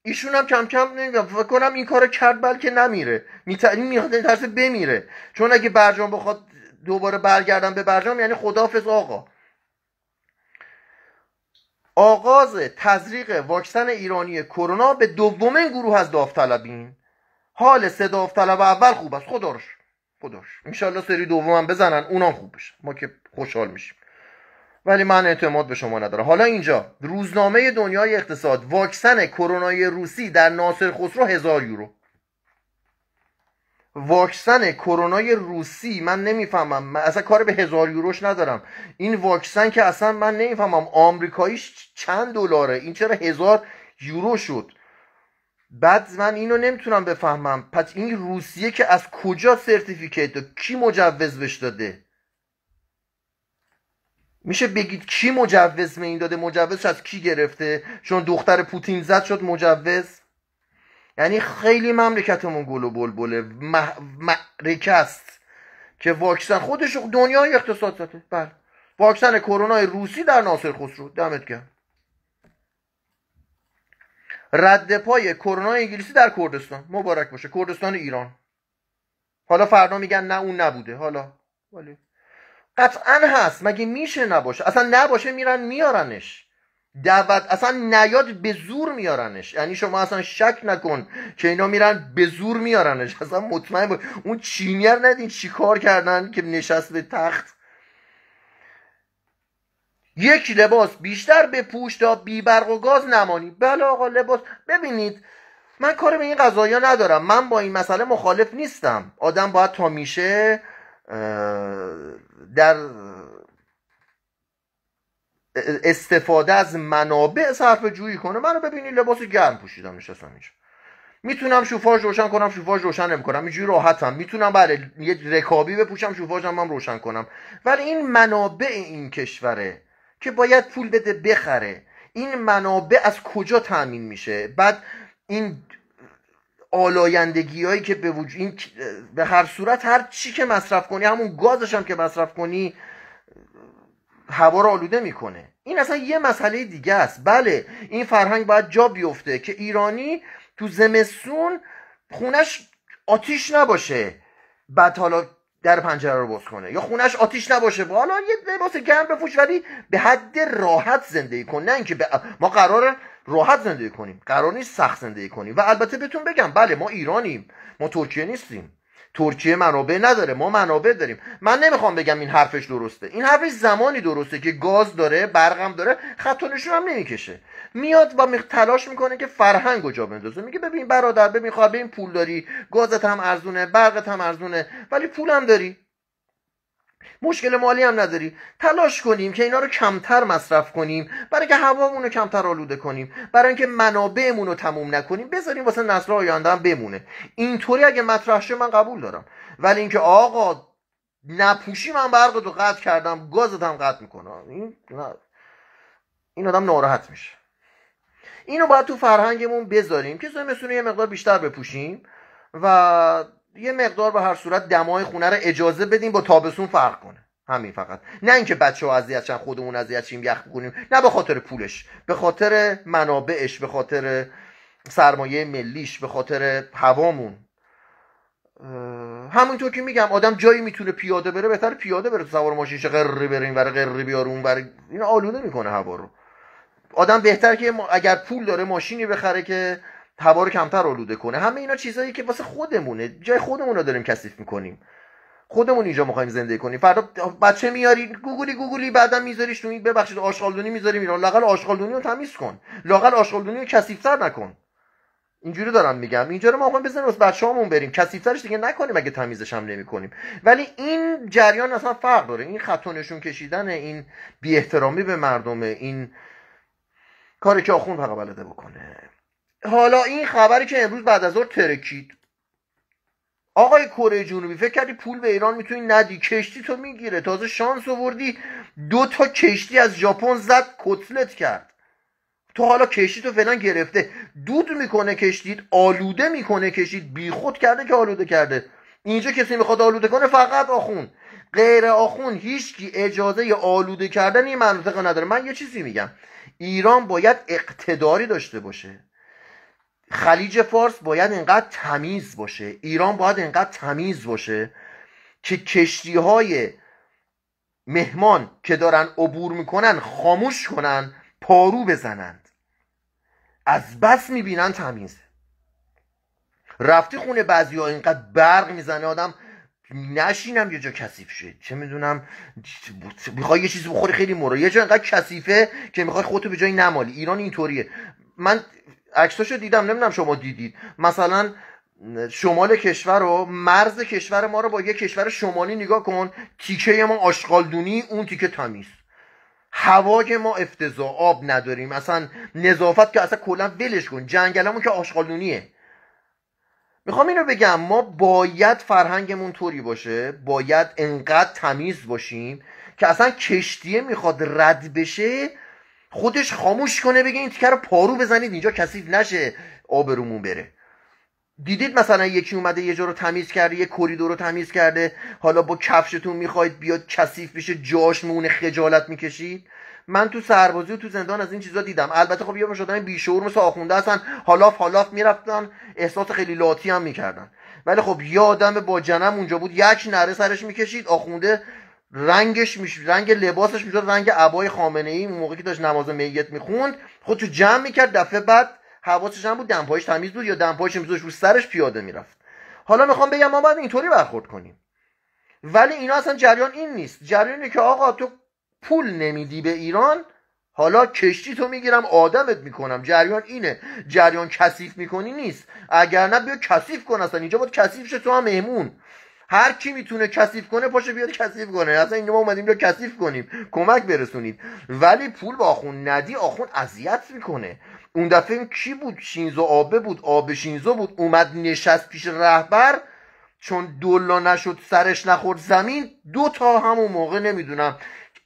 ایشون هم کم کم نمیگم فکر کنم این کارو کرد بلکه نمیره میترسه میخواد بمیره چون اگه برجام بخواد دوباره برگردم به برجام یعنی خدافظ آقا آغاز تزریق واکسن ایرانی کرونا به دومین گروه از داوطلبین حال سه داوطلب اول خوب است خداش خداش ان سری دومم بزنن اونام خوب بشه ما که خوشحال میشیم ولی من اعتماد به شما ندارم حالا اینجا روزنامه دنیای اقتصاد واکسن کرونای روسی در ناصر خسرو هزار یورو واکسن کرونای روسی من نمیفهمم من اصلا کار به هزار یوروش ندارم این واکسن که اصلا من نمیفهمم آمریکاییش چند دلاره این چرا هزار یورو شد بعد من اینو نمیتونم بفهمم پس این روسیه که از کجا سرتیفیکیت کی مجوز داده میشه بگید کی مجوز می این داده از کی گرفته چون دختر پوتین زد شد مجوز یعنی خیلی مملکتمون گل و بلبله معرکه است که واکسن خودش دنیای اقتصاد زده بله واکسن کرونا روسی در ناصر خسرو دمت گرم رد پای کرونا انگلیسی در کردستان مبارک باشه کردستان ایران حالا فردا میگن نه اون نبوده حالا ولی قطعا هست مگه میشه نباشه اصلا نباشه میرن میارنش دعوت اصلا نیاد به زور میارنش یعنی شما اصلا شک نکن که اینا میرن به زور میارنش اصلا مطمئن بود اون چینیر ندین چی کار کردن که نشست به تخت یک لباس بیشتر به پوش تا برق و گاز نمانی بله آقا لباس ببینید من کار به این قضایی ندارم من با این مسئله مخالف نیستم آدم باید تا میشه در استفاده از منابع صرف جویی کنه منو ببینی لباس گرم پوشیدم نشستم اینجا میتونم شوفاژ روشن کنم شوفاژ روشن نمیکنم اینجوری راحتم میتونم بله یه رکابی بپوشم شوفاژم هم روشن کنم ولی این منابع این کشوره که باید پول بده بخره این منابع از کجا تامین میشه بعد این آلایندگی هایی که به وجود این به هر صورت هر چی که مصرف کنی همون گازش هم که مصرف کنی هوا رو آلوده میکنه این اصلا یه مسئله دیگه است بله این فرهنگ باید جا بیفته که ایرانی تو زمستون خونش آتیش نباشه بعد حالا در پنجره رو باز کنه یا خونش آتیش نباشه و حالا یه لباس گرم بپوش ولی به حد راحت زندگی کن نه اینکه ما قراره راحت زندگی کنیم قرار نیست سخت زندگی کنیم و البته بهتون بگم بله ما ایرانیم ما ترکیه نیستیم ترکیه منابع نداره ما منابع داریم من نمیخوام بگم این حرفش درسته این حرفش زمانی درسته که گاز داره برقم داره خط نشون هم نمیکشه میاد و تلاش میکنه که فرهنگ جا بندازه میگه ببین برادر ببین خواهر ببین پول داری گازت هم ارزونه برقت هم ارزونه ولی پولم داری مشکل مالی هم نداری تلاش کنیم که اینا رو کمتر مصرف کنیم برای که هوامون رو کمتر آلوده کنیم برای اینکه منابعمون رو تموم نکنیم بذاریم واسه نسل آینده هم بمونه اینطوری اگه مطرح شه من قبول دارم ولی اینکه آقا نپوشی من برق رو قطع کردم گازت هم قطع میکنم این این آدم ناراحت میشه اینو باید تو فرهنگمون بذاریم که زمستون یه مقدار بیشتر بپوشیم و یه مقدار به هر صورت دمای خونه رو اجازه بدیم با تابسون فرق کنه همین فقط نه اینکه بچه ها اذیت خودمون اذیت شیم یخ بکنیم نه به خاطر پولش به خاطر منابعش به خاطر سرمایه ملیش به خاطر هوامون همونطور که میگم آدم جایی میتونه پیاده بره بهتر پیاده بره تو سوار ماشینش قرری بره این وره قرری بیار اون وره این آلوده میکنه هوا رو آدم بهتر که اگر پول داره ماشینی بخره که هوا رو کمتر آلوده کنه همه اینا چیزایی که واسه خودمونه جای خودمون رو داریم کثیف میکنیم خودمون اینجا میخوایم زندگی کنیم فردا بچه میاری گوگلی گوگلی بعدا میذاریش تو ببخشید آشغالدونی میذاری ایران لاقل آشغالدونی رو تمیز کن لاقل آشغالدونی رو کثیفتر نکن اینجوری دارم میگم اینجا رو ما میخوایم بزنیم واسه بچه‌هامون بریم کثیف‌ترش دیگه نکنیم اگه تمیزش هم نمی‌کنیم ولی این جریان اصلا فرق داره این خطونشون کشیدن این بی‌احترامی به مردم این کاری که آخون بلده بکنه حالا این خبری که امروز بعد از ظهر ترکید آقای کره جنوبی فکر کردی پول به ایران میتونی ندی کشتی تو میگیره تازه شانس آوردی دو تا کشتی از ژاپن زد کتلت کرد تو حالا کشتی تو فلان گرفته دود میکنه کشتید آلوده میکنه کشتید بیخود کرده که آلوده کرده اینجا کسی میخواد آلوده کنه فقط آخون غیر آخون هیچکی اجازه آلوده کردن این منطقه نداره من یه چیزی میگم ایران باید اقتداری داشته باشه خلیج فارس باید انقدر تمیز باشه ایران باید انقدر تمیز باشه که کشتی های مهمان که دارن عبور میکنن خاموش کنن پارو بزنند از بس میبینن تمیزه رفتی خونه بعضی ها اینقدر برق میزنه آدم نشینم یه جا کسیف شه چه میدونم میخوای یه چیزی بخوری خیلی مرا یه جا اینقدر کثیفه که میخوای خودتو به جای نمالی ایران اینطوریه من عکساشو دیدم نمیدونم شما دیدید مثلا شمال کشور رو مرز کشور ما رو با یه کشور شمالی نگاه کن تیکه ما آشغالدونی اون تیکه تمیز هوای ما افتضاع آب نداریم اصلا نظافت که اصلا کلا ولش کن جنگلمون که آشغالدونیه میخوام اینو بگم ما باید فرهنگمون طوری باشه باید انقدر تمیز باشیم که اصلا کشتیه میخواد رد بشه خودش خاموش کنه بگه این تیکر رو پارو بزنید اینجا کثیف نشه آبرومون بره دیدید مثلا یکی اومده یه جا رو تمیز کرده یه کریدور رو تمیز کرده حالا با کفشتون میخواید بیاد کثیف بشه جاش مونه خجالت میکشید من تو سربازی و تو زندان از این چیزا دیدم البته خب یه مش آدم بیشعور مثل آخونده هستن حالا حالاف میرفتن احساس خیلی لاتی هم میکردن ولی خب یادم آدم با جنم اونجا بود یک نره سرش میکشید آخونده رنگش میش رنگ لباسش میشد رنگ عبای خامنه ای موقعی که داشت نماز میت میخوند خودشو جمع میکرد دفعه بعد حواسش هم بود دمپایش تمیز بود یا دمپایش میذاش رو سرش پیاده میرفت حالا میخوام بگم ما باید اینطوری برخورد کنیم ولی اینا اصلا جریان این نیست جریان که آقا تو پول نمیدی به ایران حالا کشتی تو میگیرم آدمت میکنم جریان اینه جریان کثیف میکنی نیست اگر نه بیا کثیف کن اصلا اینجا باید کثیف شه تو هم مهمون هر کی میتونه کثیف کنه پاشو بیاد کثیف کنه اصلا اینجا ما اومدیم رو کثیف کنیم کمک برسونید ولی پول با آخون ندی آخون اذیت میکنه اون دفعه کی بود شینزو آبه بود آب شینزو بود اومد نشست پیش رهبر چون دلا نشد سرش نخورد زمین دو تا همون موقع نمیدونم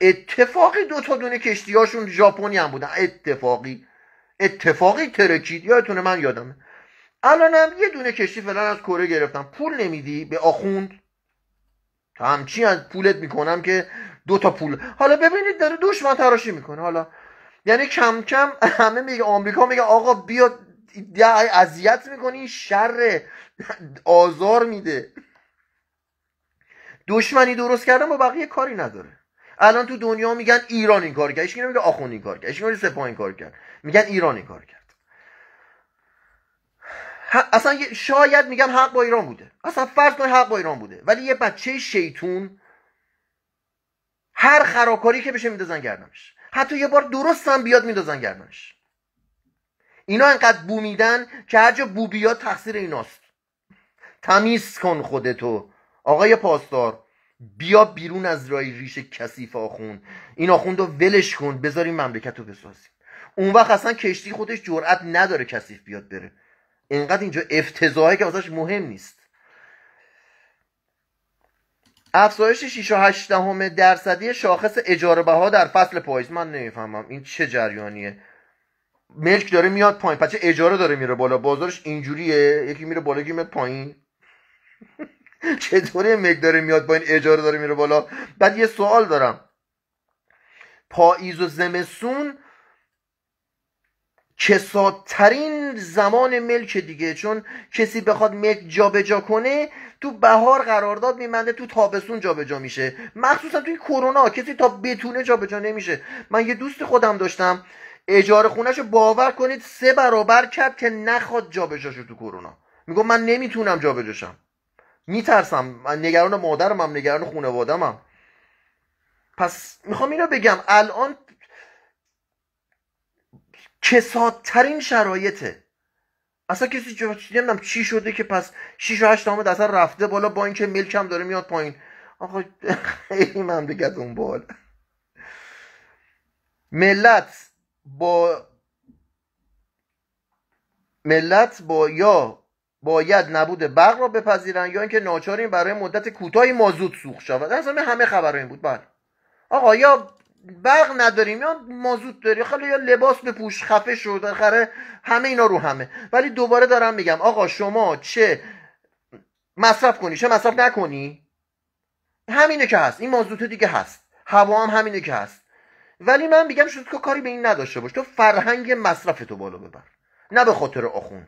اتفاقی دو تا دونه کشتیاشون ژاپنی هم بودن اتفاقی اتفاقی ترکید یادتونه من یادمه الانم یه دونه کشتی فلان از کره گرفتم پول نمیدی به آخوند تا همچی از پولت میکنم که دو تا پول حالا ببینید داره دشمن تراشی میکنه حالا یعنی کم کم همه میگه آمریکا میگه آقا بیا اذیت میکنی شر آزار میده دشمنی درست کردن با بقیه کاری نداره الان تو دنیا میگن ایران این کار کرد ایشکی نمیگه آخون این کار کرد سپاه این کار کرد میگن ایران این کار کرد اصلا شاید میگم حق با ایران بوده اصلا فرض کنید حق با ایران بوده ولی یه بچه شیطون هر خراکاری که بشه میدازن گردنش حتی یه بار درست هم بیاد میدازن گردنش اینا انقدر بومیدن که هر جا بو تقصیر ایناست تمیز کن خودتو آقای پاسدار بیا بیرون از رای ریش کثیف آخون این آخوند رو ولش کن بذاریم مملکت رو بسازیم اون وقت اصلا کشتی خودش جرأت نداره کثیف بیاد بره انقدر اینجا افتضاحه که ازش مهم نیست افزایش 6 و 8 درصدی شاخص اجاره بها در فصل پاییز من نمیفهمم این چه جریانیه ملک داره میاد پایین پچه اجاره داره میره بالا بازارش اینجوریه یکی میره بالا یکی میاد پایین چطوری ملک داره میاد پایین اجاره داره میره بالا بعد یه سوال دارم پاییز و زمسون کسادترین زمان ملک دیگه چون کسی بخواد ملک جابجا کنه تو بهار قرارداد میمنده تو تابستون جابجا میشه مخصوصا توی کرونا کسی تا بتونه جابجا نمیشه من یه دوست خودم داشتم اجاره خونه رو باور کنید سه برابر کرد که نخواد جابجا شد تو کرونا میگم من نمیتونم جابجاشم میترسم من نگران مادرمم نگران خانواده‌مم پس میخوام اینو بگم الان کسادترین شرایطه اصلا کسی جو... نمیدونم چی شده که پس 6 و 8 درصد اصلا رفته بالا با اینکه ملک هم داره میاد پایین آقا خیلی مملکت اون بالا ملت با ملت با یا باید نبود برق را بپذیرن یا اینکه ناچاریم برای مدت کوتاهی مازوت سوخت شود اصلا همه خبر این بود بله آقا یا برق نداریم یا مازوت داری خیلی یا لباس بپوش خفه شد آخره همه اینا رو همه ولی دوباره دارم میگم آقا شما چه مصرف کنی چه مصرف نکنی همینه که هست این مازوت دیگه هست هوا هم همینه که هست ولی من میگم شد که کاری به این نداشته باش تو فرهنگ مصرف تو بالا ببر نه به خاطر آخوند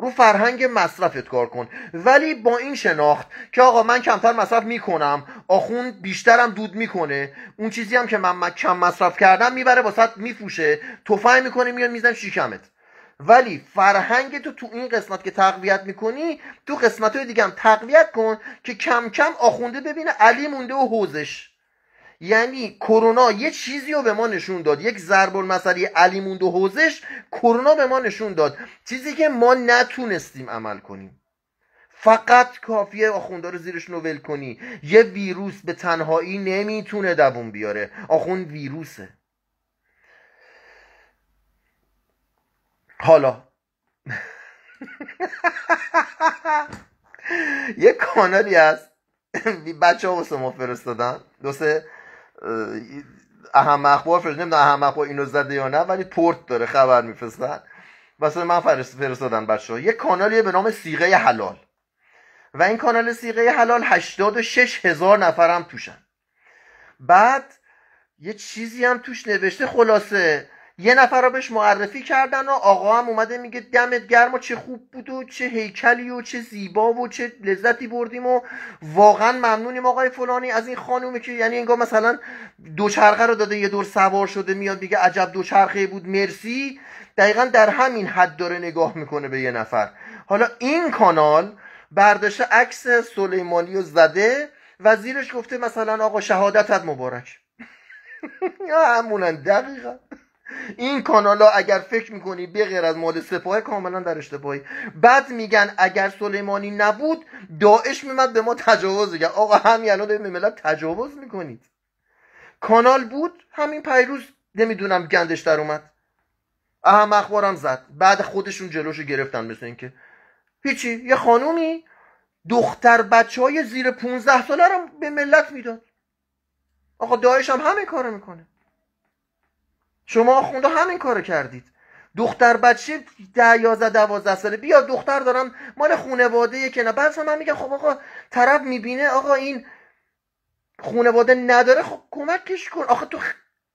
رو فرهنگ مصرفت کار کن ولی با این شناخت که آقا من کمتر مصرف میکنم آخون بیشترم دود میکنه اون چیزی هم که من کم مصرف کردم میبره واسه میفوشه تفنگ میکنه میاد میزن شیکمت ولی فرهنگ تو تو این قسمت که تقویت میکنی تو قسمت های دیگه هم تقویت کن که کم کم آخونده ببینه علی مونده و حوزش یعنی کرونا یه چیزی رو به ما نشون داد یک ضرب المثلی علیموند و حوزش کرونا به ما نشون داد چیزی که ما نتونستیم عمل کنیم فقط کافیه آخونده رو زیرش نوول کنی یه ویروس به تنهایی نمیتونه دووم بیاره آخوند ویروسه حالا یه کانالی هست بچه ها واسه ما فرستادن دو سه اهم اخبار فرش نمیدونم اهم اخبار اینو زده یا نه ولی پورت داره خبر میفرستن واسه من فرست فرستادن بچه ها یه کانالیه به نام سیغه حلال و این کانال سیغه حلال شش هزار نفر هم توشن بعد یه چیزی هم توش نوشته خلاصه یه نفر رو بهش معرفی کردن و آقا هم اومده میگه دمت گرم و چه خوب بود و چه هیکلی و چه زیبا و چه لذتی بردیم و واقعا ممنونیم آقای فلانی از این خانومی که یعنی انگار مثلا دوچرخه رو داده یه دور سوار شده میاد میگه عجب دوچرخه بود مرسی دقیقا در همین حد داره نگاه میکنه به یه نفر حالا این کانال برداشته عکس سلیمانی و زده زیرش گفته مثلا آقا شهادتت مبارک همونن دقیقا این کانالا اگر فکر میکنی به غیر از مال سپاه کاملا در اشتباهی بعد میگن اگر سلیمانی نبود داعش میمد به ما تجاوز کرد آقا همین الان به ملت تجاوز میکنید کانال بود همین پیروز نمیدونم گندش در اومد اهم اخبارم زد بعد خودشون جلوشو گرفتن مثل اینکه هیچی یه خانومی دختر بچه های زیر 15 ساله رو به ملت میداد آقا داعش هم همه کارو میکنه شما خونده همین کارو کردید دختر بچه ده یازده دوازده ساله بیا دختر دارم مال خونواده که نه بعد من میگم خب آقا طرف میبینه آقا این خونواده نداره خب کمکش کن آخه تو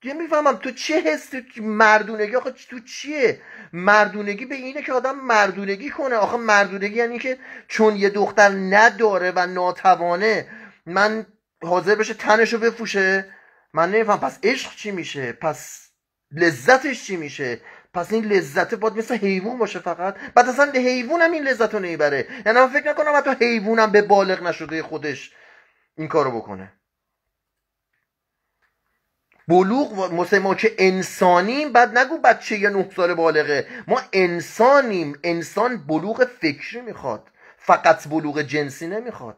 یه میفهمم تو چه حس مردونگی آخه تو چیه مردونگی به اینه که آدم مردونگی کنه آخه مردونگی یعنی که چون یه دختر نداره و ناتوانه من حاضر بشه تنشو بفوشه من نمیفهم پس عشق چی میشه پس لذتش چی میشه پس این لذت باید مثل حیوان باشه فقط بعد اصلا حیوان هم این لذت رو نمیبره یعنی من فکر نکنم حتی حیوان هم به بالغ نشده خودش این کارو بکنه بلوغ مثل ما که انسانیم بعد نگو بچه یه نه ساله بالغه ما انسانیم انسان بلوغ فکری میخواد فقط بلوغ جنسی نمیخواد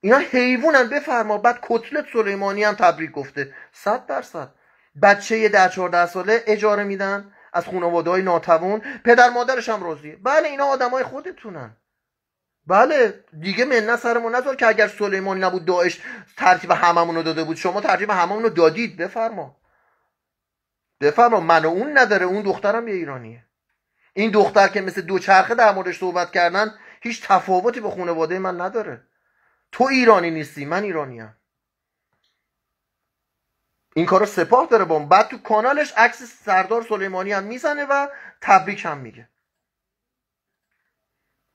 اینا حیوانن بفرما بعد کتلت سلیمانی هم تبریک گفته صد درصد بچه ده 14 ساله اجاره میدن از خانواده های ناتوان پدر مادرش هم راضیه بله اینا آدمای خودتونن بله دیگه نه سرمون نذار که اگر سلیمانی نبود داعش ترتیب هممون رو داده بود شما ترتیب هممون رو دادید بفرما بفرما من اون نداره اون دخترم یه ایرانیه این دختر که مثل دوچرخه در موردش صحبت کردن هیچ تفاوتی با خانواده من نداره تو ایرانی نیستی من ایرانیم این کارو سپاه داره با بعد تو کانالش عکس سردار سلیمانی هم میزنه و تبریک هم میگه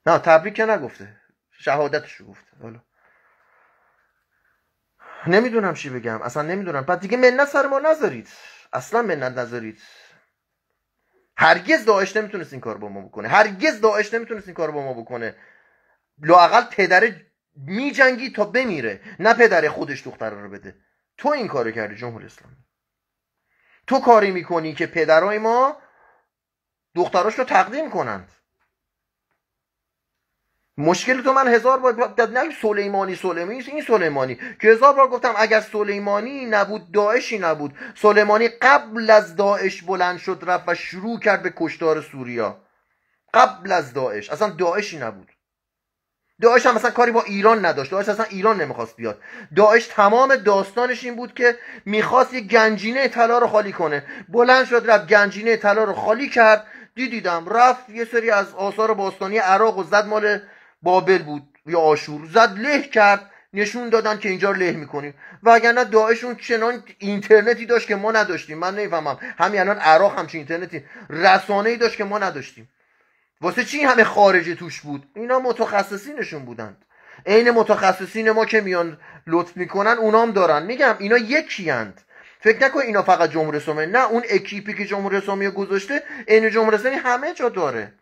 نه تبریک که نگفته شهادتش گفته حالا نمیدونم چی بگم اصلا نمیدونم بعد دیگه منت سر ما نذارید اصلا منت نذارید هرگز داعش نمیتونست این کار با ما بکنه هرگز داعش نمیتونست این کار با ما بکنه لاقل پدر میجنگی تا بمیره نه پدر خودش دختر رو بده تو این کارو کردی جمهور اسلامی تو کاری میکنی که پدرای ما دختراش رو تقدیم کنند مشکل تو من هزار بار نه سلیمانی سلیمانی این سلیمانی که هزار بار گفتم اگر سلیمانی نبود داعشی نبود سلیمانی قبل از داعش بلند شد رفت و شروع کرد به کشتار سوریا قبل از داعش اصلا داعشی نبود داعش هم مثلا کاری با ایران نداشت داعش اصلا ایران نمیخواست بیاد داعش تمام داستانش این بود که میخواست یه گنجینه طلا رو خالی کنه بلند شد رفت گنجینه طلا رو خالی کرد دیدیدم رفت یه سری از آثار باستانی عراق و زد مال بابل بود یا آشور زد له کرد نشون دادن که اینجا رو له میکنیم وگرنه داعشون چنان اینترنتی داشت که ما نداشتیم من نمیفهمم همین الان عراق همچین اینترنتی رسانه ای داشت که ما نداشتیم واسه چی همه خارجی توش بود اینا متخصصینشون بودند عین متخصصین ما که میان لطف میکنن اونام دارن میگم اینا یکی هند. فکر نکن اینا فقط جمهوری اسلامی نه اون اکیپی که جمهوری اسلامی گذاشته عین جمهوری اسلامی همه جا داره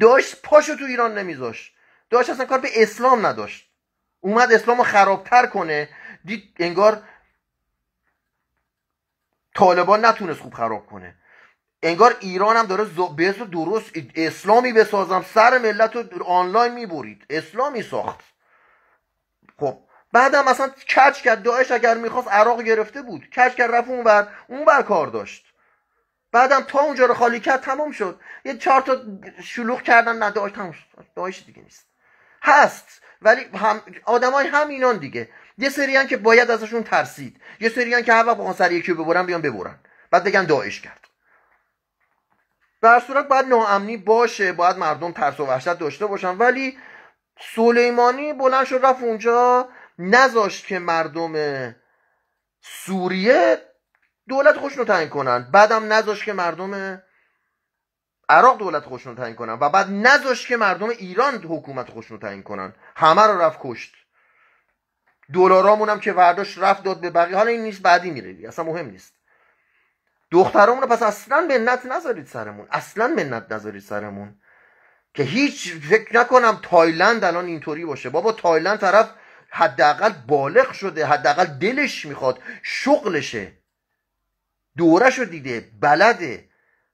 داشت پاشو تو ایران نمیذاشت داشت اصلا کار به اسلام نداشت اومد اسلام رو خرابتر کنه دید انگار طالبان نتونست خوب خراب کنه انگار ایران هم داره به درست اسلامی بسازم سر ملت رو آنلاین میبرید اسلامی ساخت خب بعدم اصلا کچ کرد داعش اگر میخواست عراق گرفته بود کچ کرد رفت اون بر اون بر کار داشت بعدم تا اونجا رو خالی کرد تمام شد یه چهار تا شلوغ کردن نه داعش تمام شد داعش دیگه نیست هست ولی هم آدمای همینان دیگه یه سریان که باید ازشون ترسید یه سریان که هر وقت بخوان سر یکی ببرن بیان ببرن بعد بگن داعش کرد در هر صورت باید ناامنی باشه باید مردم ترس و وحشت داشته باشن ولی سلیمانی بلند شد رفت اونجا نذاشت که مردم سوریه دولت خوشنو تعیین کنن بعدم نذاشت که مردم عراق دولت خوشنو تعیین کنن و بعد نذاشت که مردم ایران حکومت خوشنو تعیین کنن همه رو رفت کشت دلارامون هم که ورداشت رفت داد به بقیه حالا این نیست بعدی میره اصلا مهم نیست دخترامون رو پس اصلا منت نذارید سرمون اصلا منت نذارید سرمون که هیچ فکر نکنم تایلند الان اینطوری باشه بابا تایلند طرف حداقل بالغ شده حداقل دلش میخواد شغلشه دورش رو دیده بلده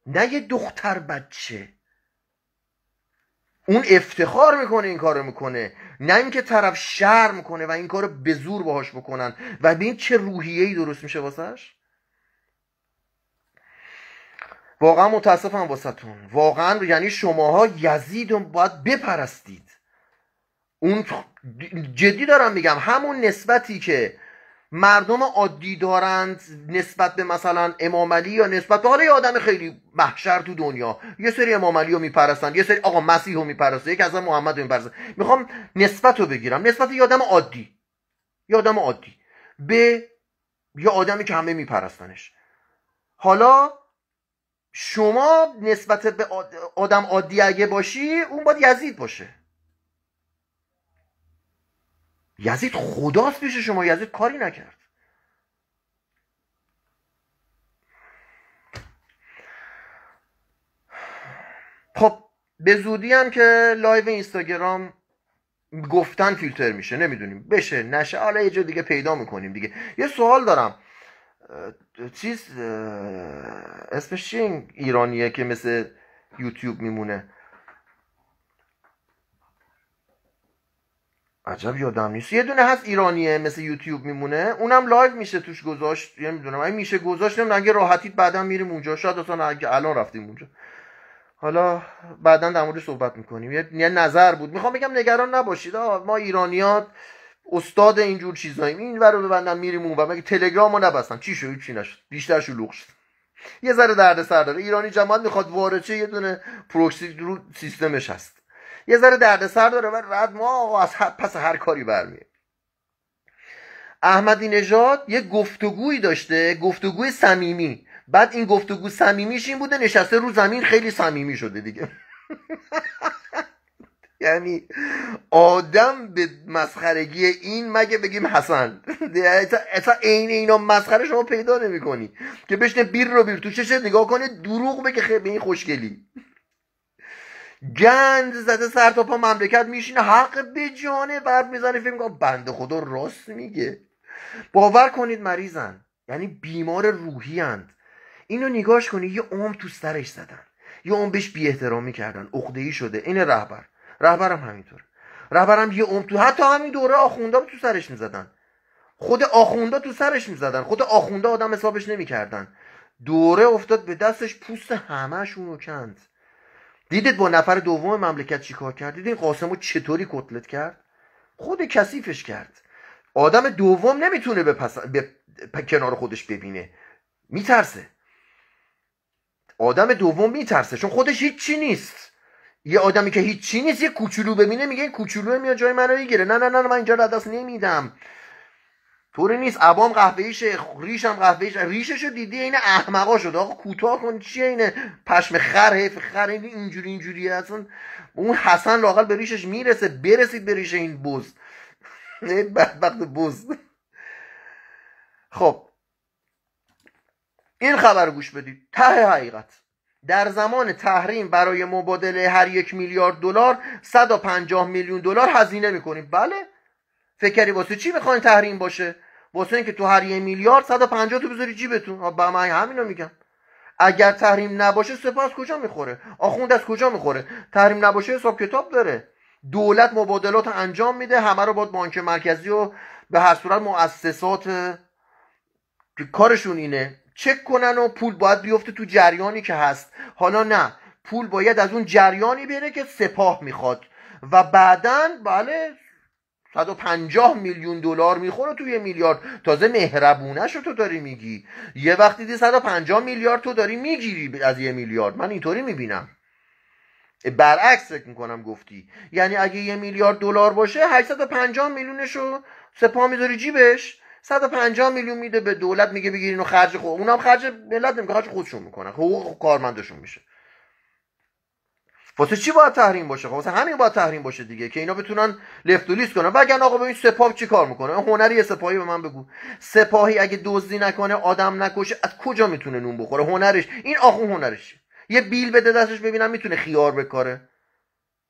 نه یه دختر بچه اون افتخار میکنه این کارو میکنه نه اینکه طرف شرم کنه و این کارو به زور باهاش بکنن و ببین چه روحیه‌ای درست میشه واسش واقعا متاسفم واسهتون واقعا یعنی شماها یزید رو باید بپرستید اون جدی دارم میگم همون نسبتی که مردم عادی دارند نسبت به مثلا امام علی یا نسبت به حالا یه آدم خیلی محشر تو دنیا یه سری امام علی رو میپرستن یه سری آقا مسیح رو میپرسته یک از محمد رو میخوام نسبت رو بگیرم نسبت یه آدم عادی یه آدم عادی به یه آدمی که همه میپرستنش حالا شما نسبت به آدم عادی اگه باشی اون باید یزید باشه یزید خداست پیش شما یزید کاری نکرد خب به زودی هم که لایو اینستاگرام گفتن فیلتر میشه نمیدونیم بشه نشه حالا یه جا دیگه پیدا میکنیم دیگه یه سوال دارم چیز اسمش چی ایرانیه که مثل یوتیوب میمونه عجب یادم نیست یه دونه هست ایرانیه مثل یوتیوب میمونه اونم لایو میشه توش گذاشت یه میدونم اگه میشه گذاشت نمیدونم اگه راحتید بعدا میریم اونجا شاید اصلا اگه الان رفتیم اونجا حالا بعدا در مورد صحبت میکنیم یه نظر بود میخوام بگم نگران نباشید ما ایرانیات استاد اینجور چیزاییم این ور رو ببندم میریم اون و مگه تلگرامو نبستم چی شد چی نشد بیشتر شلوغ شد یه ذره درد سر داره ایرانی جماعت میخواد وارچه یه دونه پروکسی رو سیستمش هست یه ذره درد سر داره و رد ما آقا از هر پس هر کاری برمیه احمدی نژاد یه گفتگویی داشته گفتگوی صمیمی بعد این گفتگو صمیمیش این بوده نشسته رو زمین خیلی صمیمی شده دیگه یعنی آدم به مسخرگی این مگه بگیم حسن اصلا یعنی عین اینا مسخره شما پیدا نمیکنی که بشنه بیر رو بیر تو چشت نگاه کنه دروغ بگه خیلی به این خوشگلی گند زده سر تا پا مملکت میشینه حق به جانه برد میزنه فیلم میکنه بنده خدا راست میگه باور کنید مریضن یعنی بیمار روحی هند. اینو نگاش کنی یه عمر تو سرش زدن یه عمر بهش بی احترامی کردن عقده ای شده این رهبر رهبرم همینطور رهبرم یه عمر تو حتی همین دوره آخوندا رو تو سرش میزدن خود آخوندا تو سرش میزدن خود آخونده آدم حسابش نمیکردن دوره افتاد به دستش پوست همهشون رو کند دیدید با نفر دوم مملکت چیکار کرد دیدین قاسم رو چطوری کتلت کرد خود کثیفش کرد آدم دوم نمیتونه به, پس... به... کنار خودش ببینه میترسه آدم دوم میترسه چون خودش هیچی نیست یه آدمی که هیچی نیست یه کوچولو ببینه میگه این کوچولو میاد جای منو میگیره نه نه نه من اینجا رو دست نمیدم طوری نیست ابام قهوه‌ایشه ریشم قهوه‌ایشه ریششو دیدی این احمقا شده آقا کوتاه کن چیه اینه پشم خر حیف خر این اینجوری اینجوری اصلا اون حسن لاقل به ریشش میرسه برسید به ریش این بز بعد بدبخت بز خب این خبر گوش بدید ته حقیقت در زمان تحریم برای مبادله هر یک میلیارد دلار 150 میلیون دلار هزینه میکنیم بله فکری کردی واسه چی میخواین تحریم باشه واسه اینکه تو هر یک میلیارد 150 تو بذاری جیبتون با بله، من همینو میگم اگر تحریم نباشه سپاس کجا میخوره آخوند از کجا میخوره تحریم نباشه حساب کتاب داره دولت مبادلات انجام میده همه رو با بانک مرکزی و به هر صورت مؤسسات کارشون اینه چک کنن و پول باید بیفته تو جریانی که هست حالا نه پول باید از اون جریانی بره که سپاه میخواد و بعدا بله 150 میلیون دلار میخوره توی یه میلیارد تازه مهربونه شو تو داری میگی یه وقتی دی 150 میلیارد تو داری میگیری از یه میلیارد من اینطوری میبینم برعکس فکر میکنم گفتی یعنی اگه یه میلیارد دلار باشه 850 میلیونش رو سپاه میذاری جیبش 150 میلیون میده به دولت میگه بگیرین و خرج خود اونم خرج ملت نمیکنه خرج خودشون میکنن حقوق خب خب کارمندشون میشه واسه چی باید تحریم باشه خب واسه همین باید تحریم باشه دیگه که اینا بتونن لفت و لیست کنن وگرنه آقا ببین سپاه چی کار میکنه هنری سپاهی به من بگو سپاهی اگه دزدی نکنه آدم نکشه از کجا میتونه نون بخوره هنرش این آخو هنرش یه بیل بده دستش ببینم میتونه خیار بکاره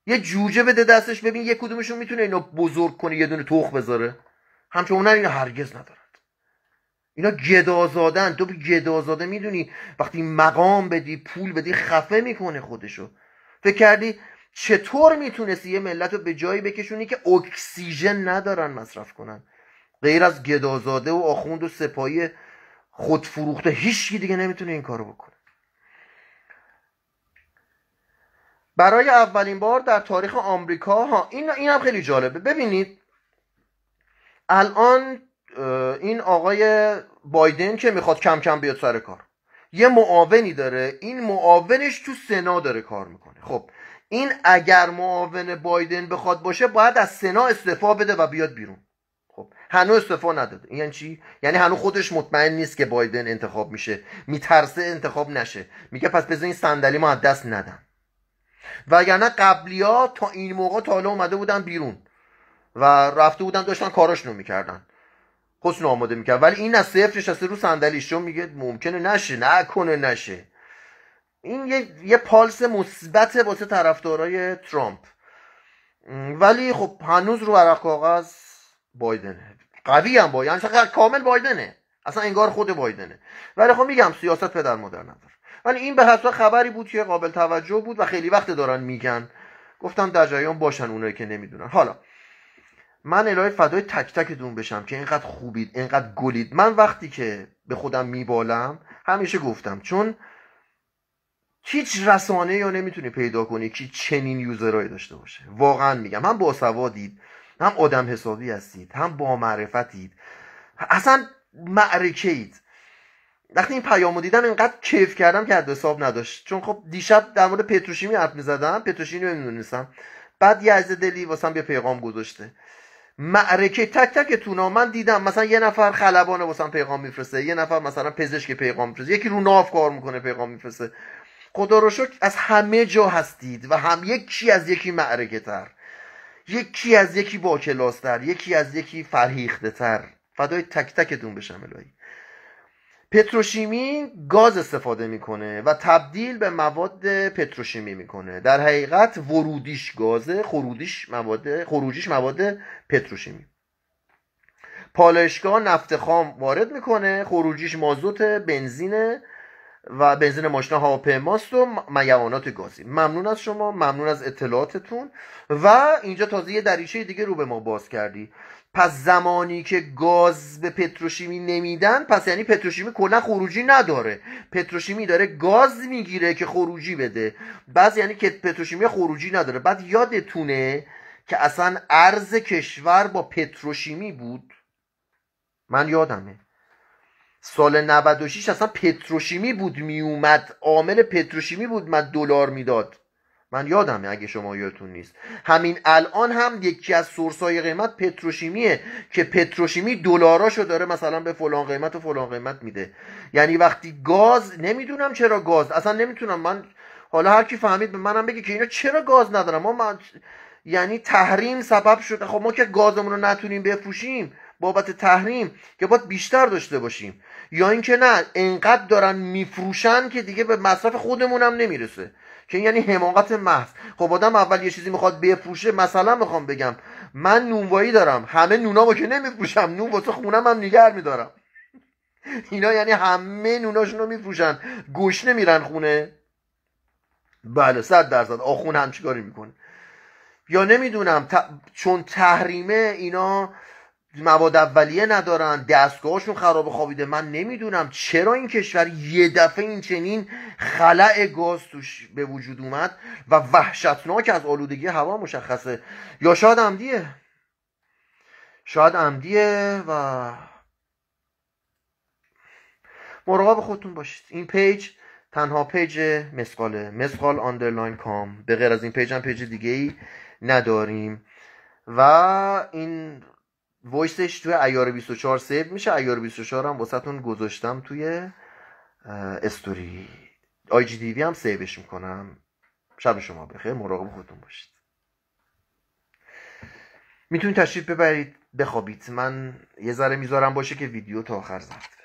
یه جوجه بده دستش ببین یه کدومشون میتونه اینو بزرگ کنه یه دونه تخم بذاره همچون هنر اینا هرگز ندارن اینا گدازادن تو گدازاده میدونی وقتی مقام بدی پول بدی خفه میکنه خودشو فکر کردی چطور میتونستی یه ملت رو به جایی بکشونی که اکسیژن ندارن مصرف کنن غیر از گدازاده و آخوند و سپایی خودفروخته هیچکی دیگه نمیتونه این کارو بکنه برای اولین بار در تاریخ آمریکا ها این هم خیلی جالبه ببینید الان این آقای بایدن که میخواد کم کم بیاد سر کار یه معاونی داره این معاونش تو سنا داره کار میکنه خب این اگر معاون بایدن بخواد باشه باید از سنا استعفا بده و بیاد بیرون خب هنوز استعفا نداده یعنی چی یعنی هنوز خودش مطمئن نیست که بایدن انتخاب میشه میترسه انتخاب نشه میگه پس بذار این صندلی ما از دست ندم وگرنه ها تا این موقع تا حالا اومده بودن بیرون و رفته بودن داشتن کاراشونو میکردن خودشون آماده میکرد ولی این از صفر نشسته رو صندلیش چون میگه ممکنه نشه نکنه نشه این یه, یه پالس مثبت واسه طرفدارای ترامپ ولی خب هنوز رو ورق کاغذ بایدنه قوی هم بایدن کامل بایدنه اصلا انگار خود بایدنه ولی خب میگم سیاست پدر مادر نداره ولی این به حسا خبری بود که قابل توجه بود و خیلی وقت دارن میگن گفتم در باشن اونایی که نمیدونن حالا من الهی فدای تک تکتون بشم که اینقدر خوبید اینقدر گلید من وقتی که به خودم میبالم همیشه گفتم چون هیچ رسانه یا نمیتونی پیدا کنی که چنین یوزرهایی داشته باشه واقعا میگم هم باسوادید هم آدم حسابی هستید هم با معرفتید اصلا معرکه اید وقتی این پیامو دیدم اینقدر کیف کردم که حساب نداشت چون خب دیشب در مورد پتروشیمی حرف میزدم پتروشیمی نمیدونستم بعد یه دلی واسم یه پیغام گذاشته معرکه تک تو من دیدم مثلا یه نفر خلبانه واسم پیغام میفرسته یه نفر مثلا پزشک پیغام میفرسته یکی رو ناف کار میکنه پیغام میفرسته خدا رو شکر از همه جا هستید و هم یکی از یکی معرکه تر یکی از یکی با کلاستر یکی از یکی فرهیخته تر فدای تک تکتون بشم الهی پتروشیمی گاز استفاده میکنه و تبدیل به مواد پتروشیمی میکنه در حقیقت ورودیش گازه خروجیش مواد خروجیش مواد پتروشیمی پالشگاه نفت خام وارد میکنه خروجیش مازوت بنزینه و بنزین ماشین هواپیماست و میوانات گازی ممنون از شما ممنون از اطلاعاتتون و اینجا تازه یه دریچه دیگه رو به ما باز کردی پس زمانی که گاز به پتروشیمی نمیدن پس یعنی پتروشیمی کلا خروجی نداره پتروشیمی داره گاز میگیره که خروجی بده بعض یعنی که پتروشیمی خروجی نداره بعد یادتونه که اصلا ارز کشور با پتروشیمی بود من یادمه سال 96 اصلا پتروشیمی بود میومد عامل پتروشیمی بود من دلار میداد من یادمه اگه شما یادتون نیست همین الان هم یکی از سورسای قیمت پتروشیمیه که پتروشیمی دلاراشو داره مثلا به فلان قیمت و فلان قیمت میده یعنی وقتی گاز نمیدونم چرا گاز اصلا نمیتونم من حالا هر کی فهمید به منم بگه که اینا چرا گاز ندارم ما من... یعنی تحریم سبب شده خب ما که گازمون رو نتونیم بفروشیم بابت تحریم که باید بیشتر داشته باشیم یا اینکه نه انقدر دارن میفروشن که دیگه به مصرف خودمون هم نمیرسه که یعنی حماقت محض خب آدم اول یه چیزی میخواد بفروشه مثلا میخوام بگم من نونوایی دارم همه نونا نونامو که نمیفروشم نون واسه خونم هم نگر میدارم اینا یعنی همه نوناشون رو میفروشن گوش نمیرن خونه بله صد درصد آخون هم کاری میکنه یا نمیدونم چون تحریمه اینا مواد اولیه ندارن دستگاهاشون خراب خوابیده من نمیدونم چرا این کشور یه دفعه این چنین خلع گاز توش به وجود اومد و وحشتناک از آلودگی هوا مشخصه یا شاید عمدیه شاید عمدیه و مراقب خودتون باشید این پیج تنها پیج مسقاله مسقال آندرلاین کام به غیر از این پیج هم پیج دیگه ای نداریم و این ویسش توی ایار 24 سیو میشه ایار 24 هم تون گذاشتم توی استوری آی جی دی هم سیوش میکنم شب شما بخیر مراقب خودتون باشید میتونید تشریف ببرید بخوابید من یه ذره میذارم باشه که ویدیو تا آخر زفت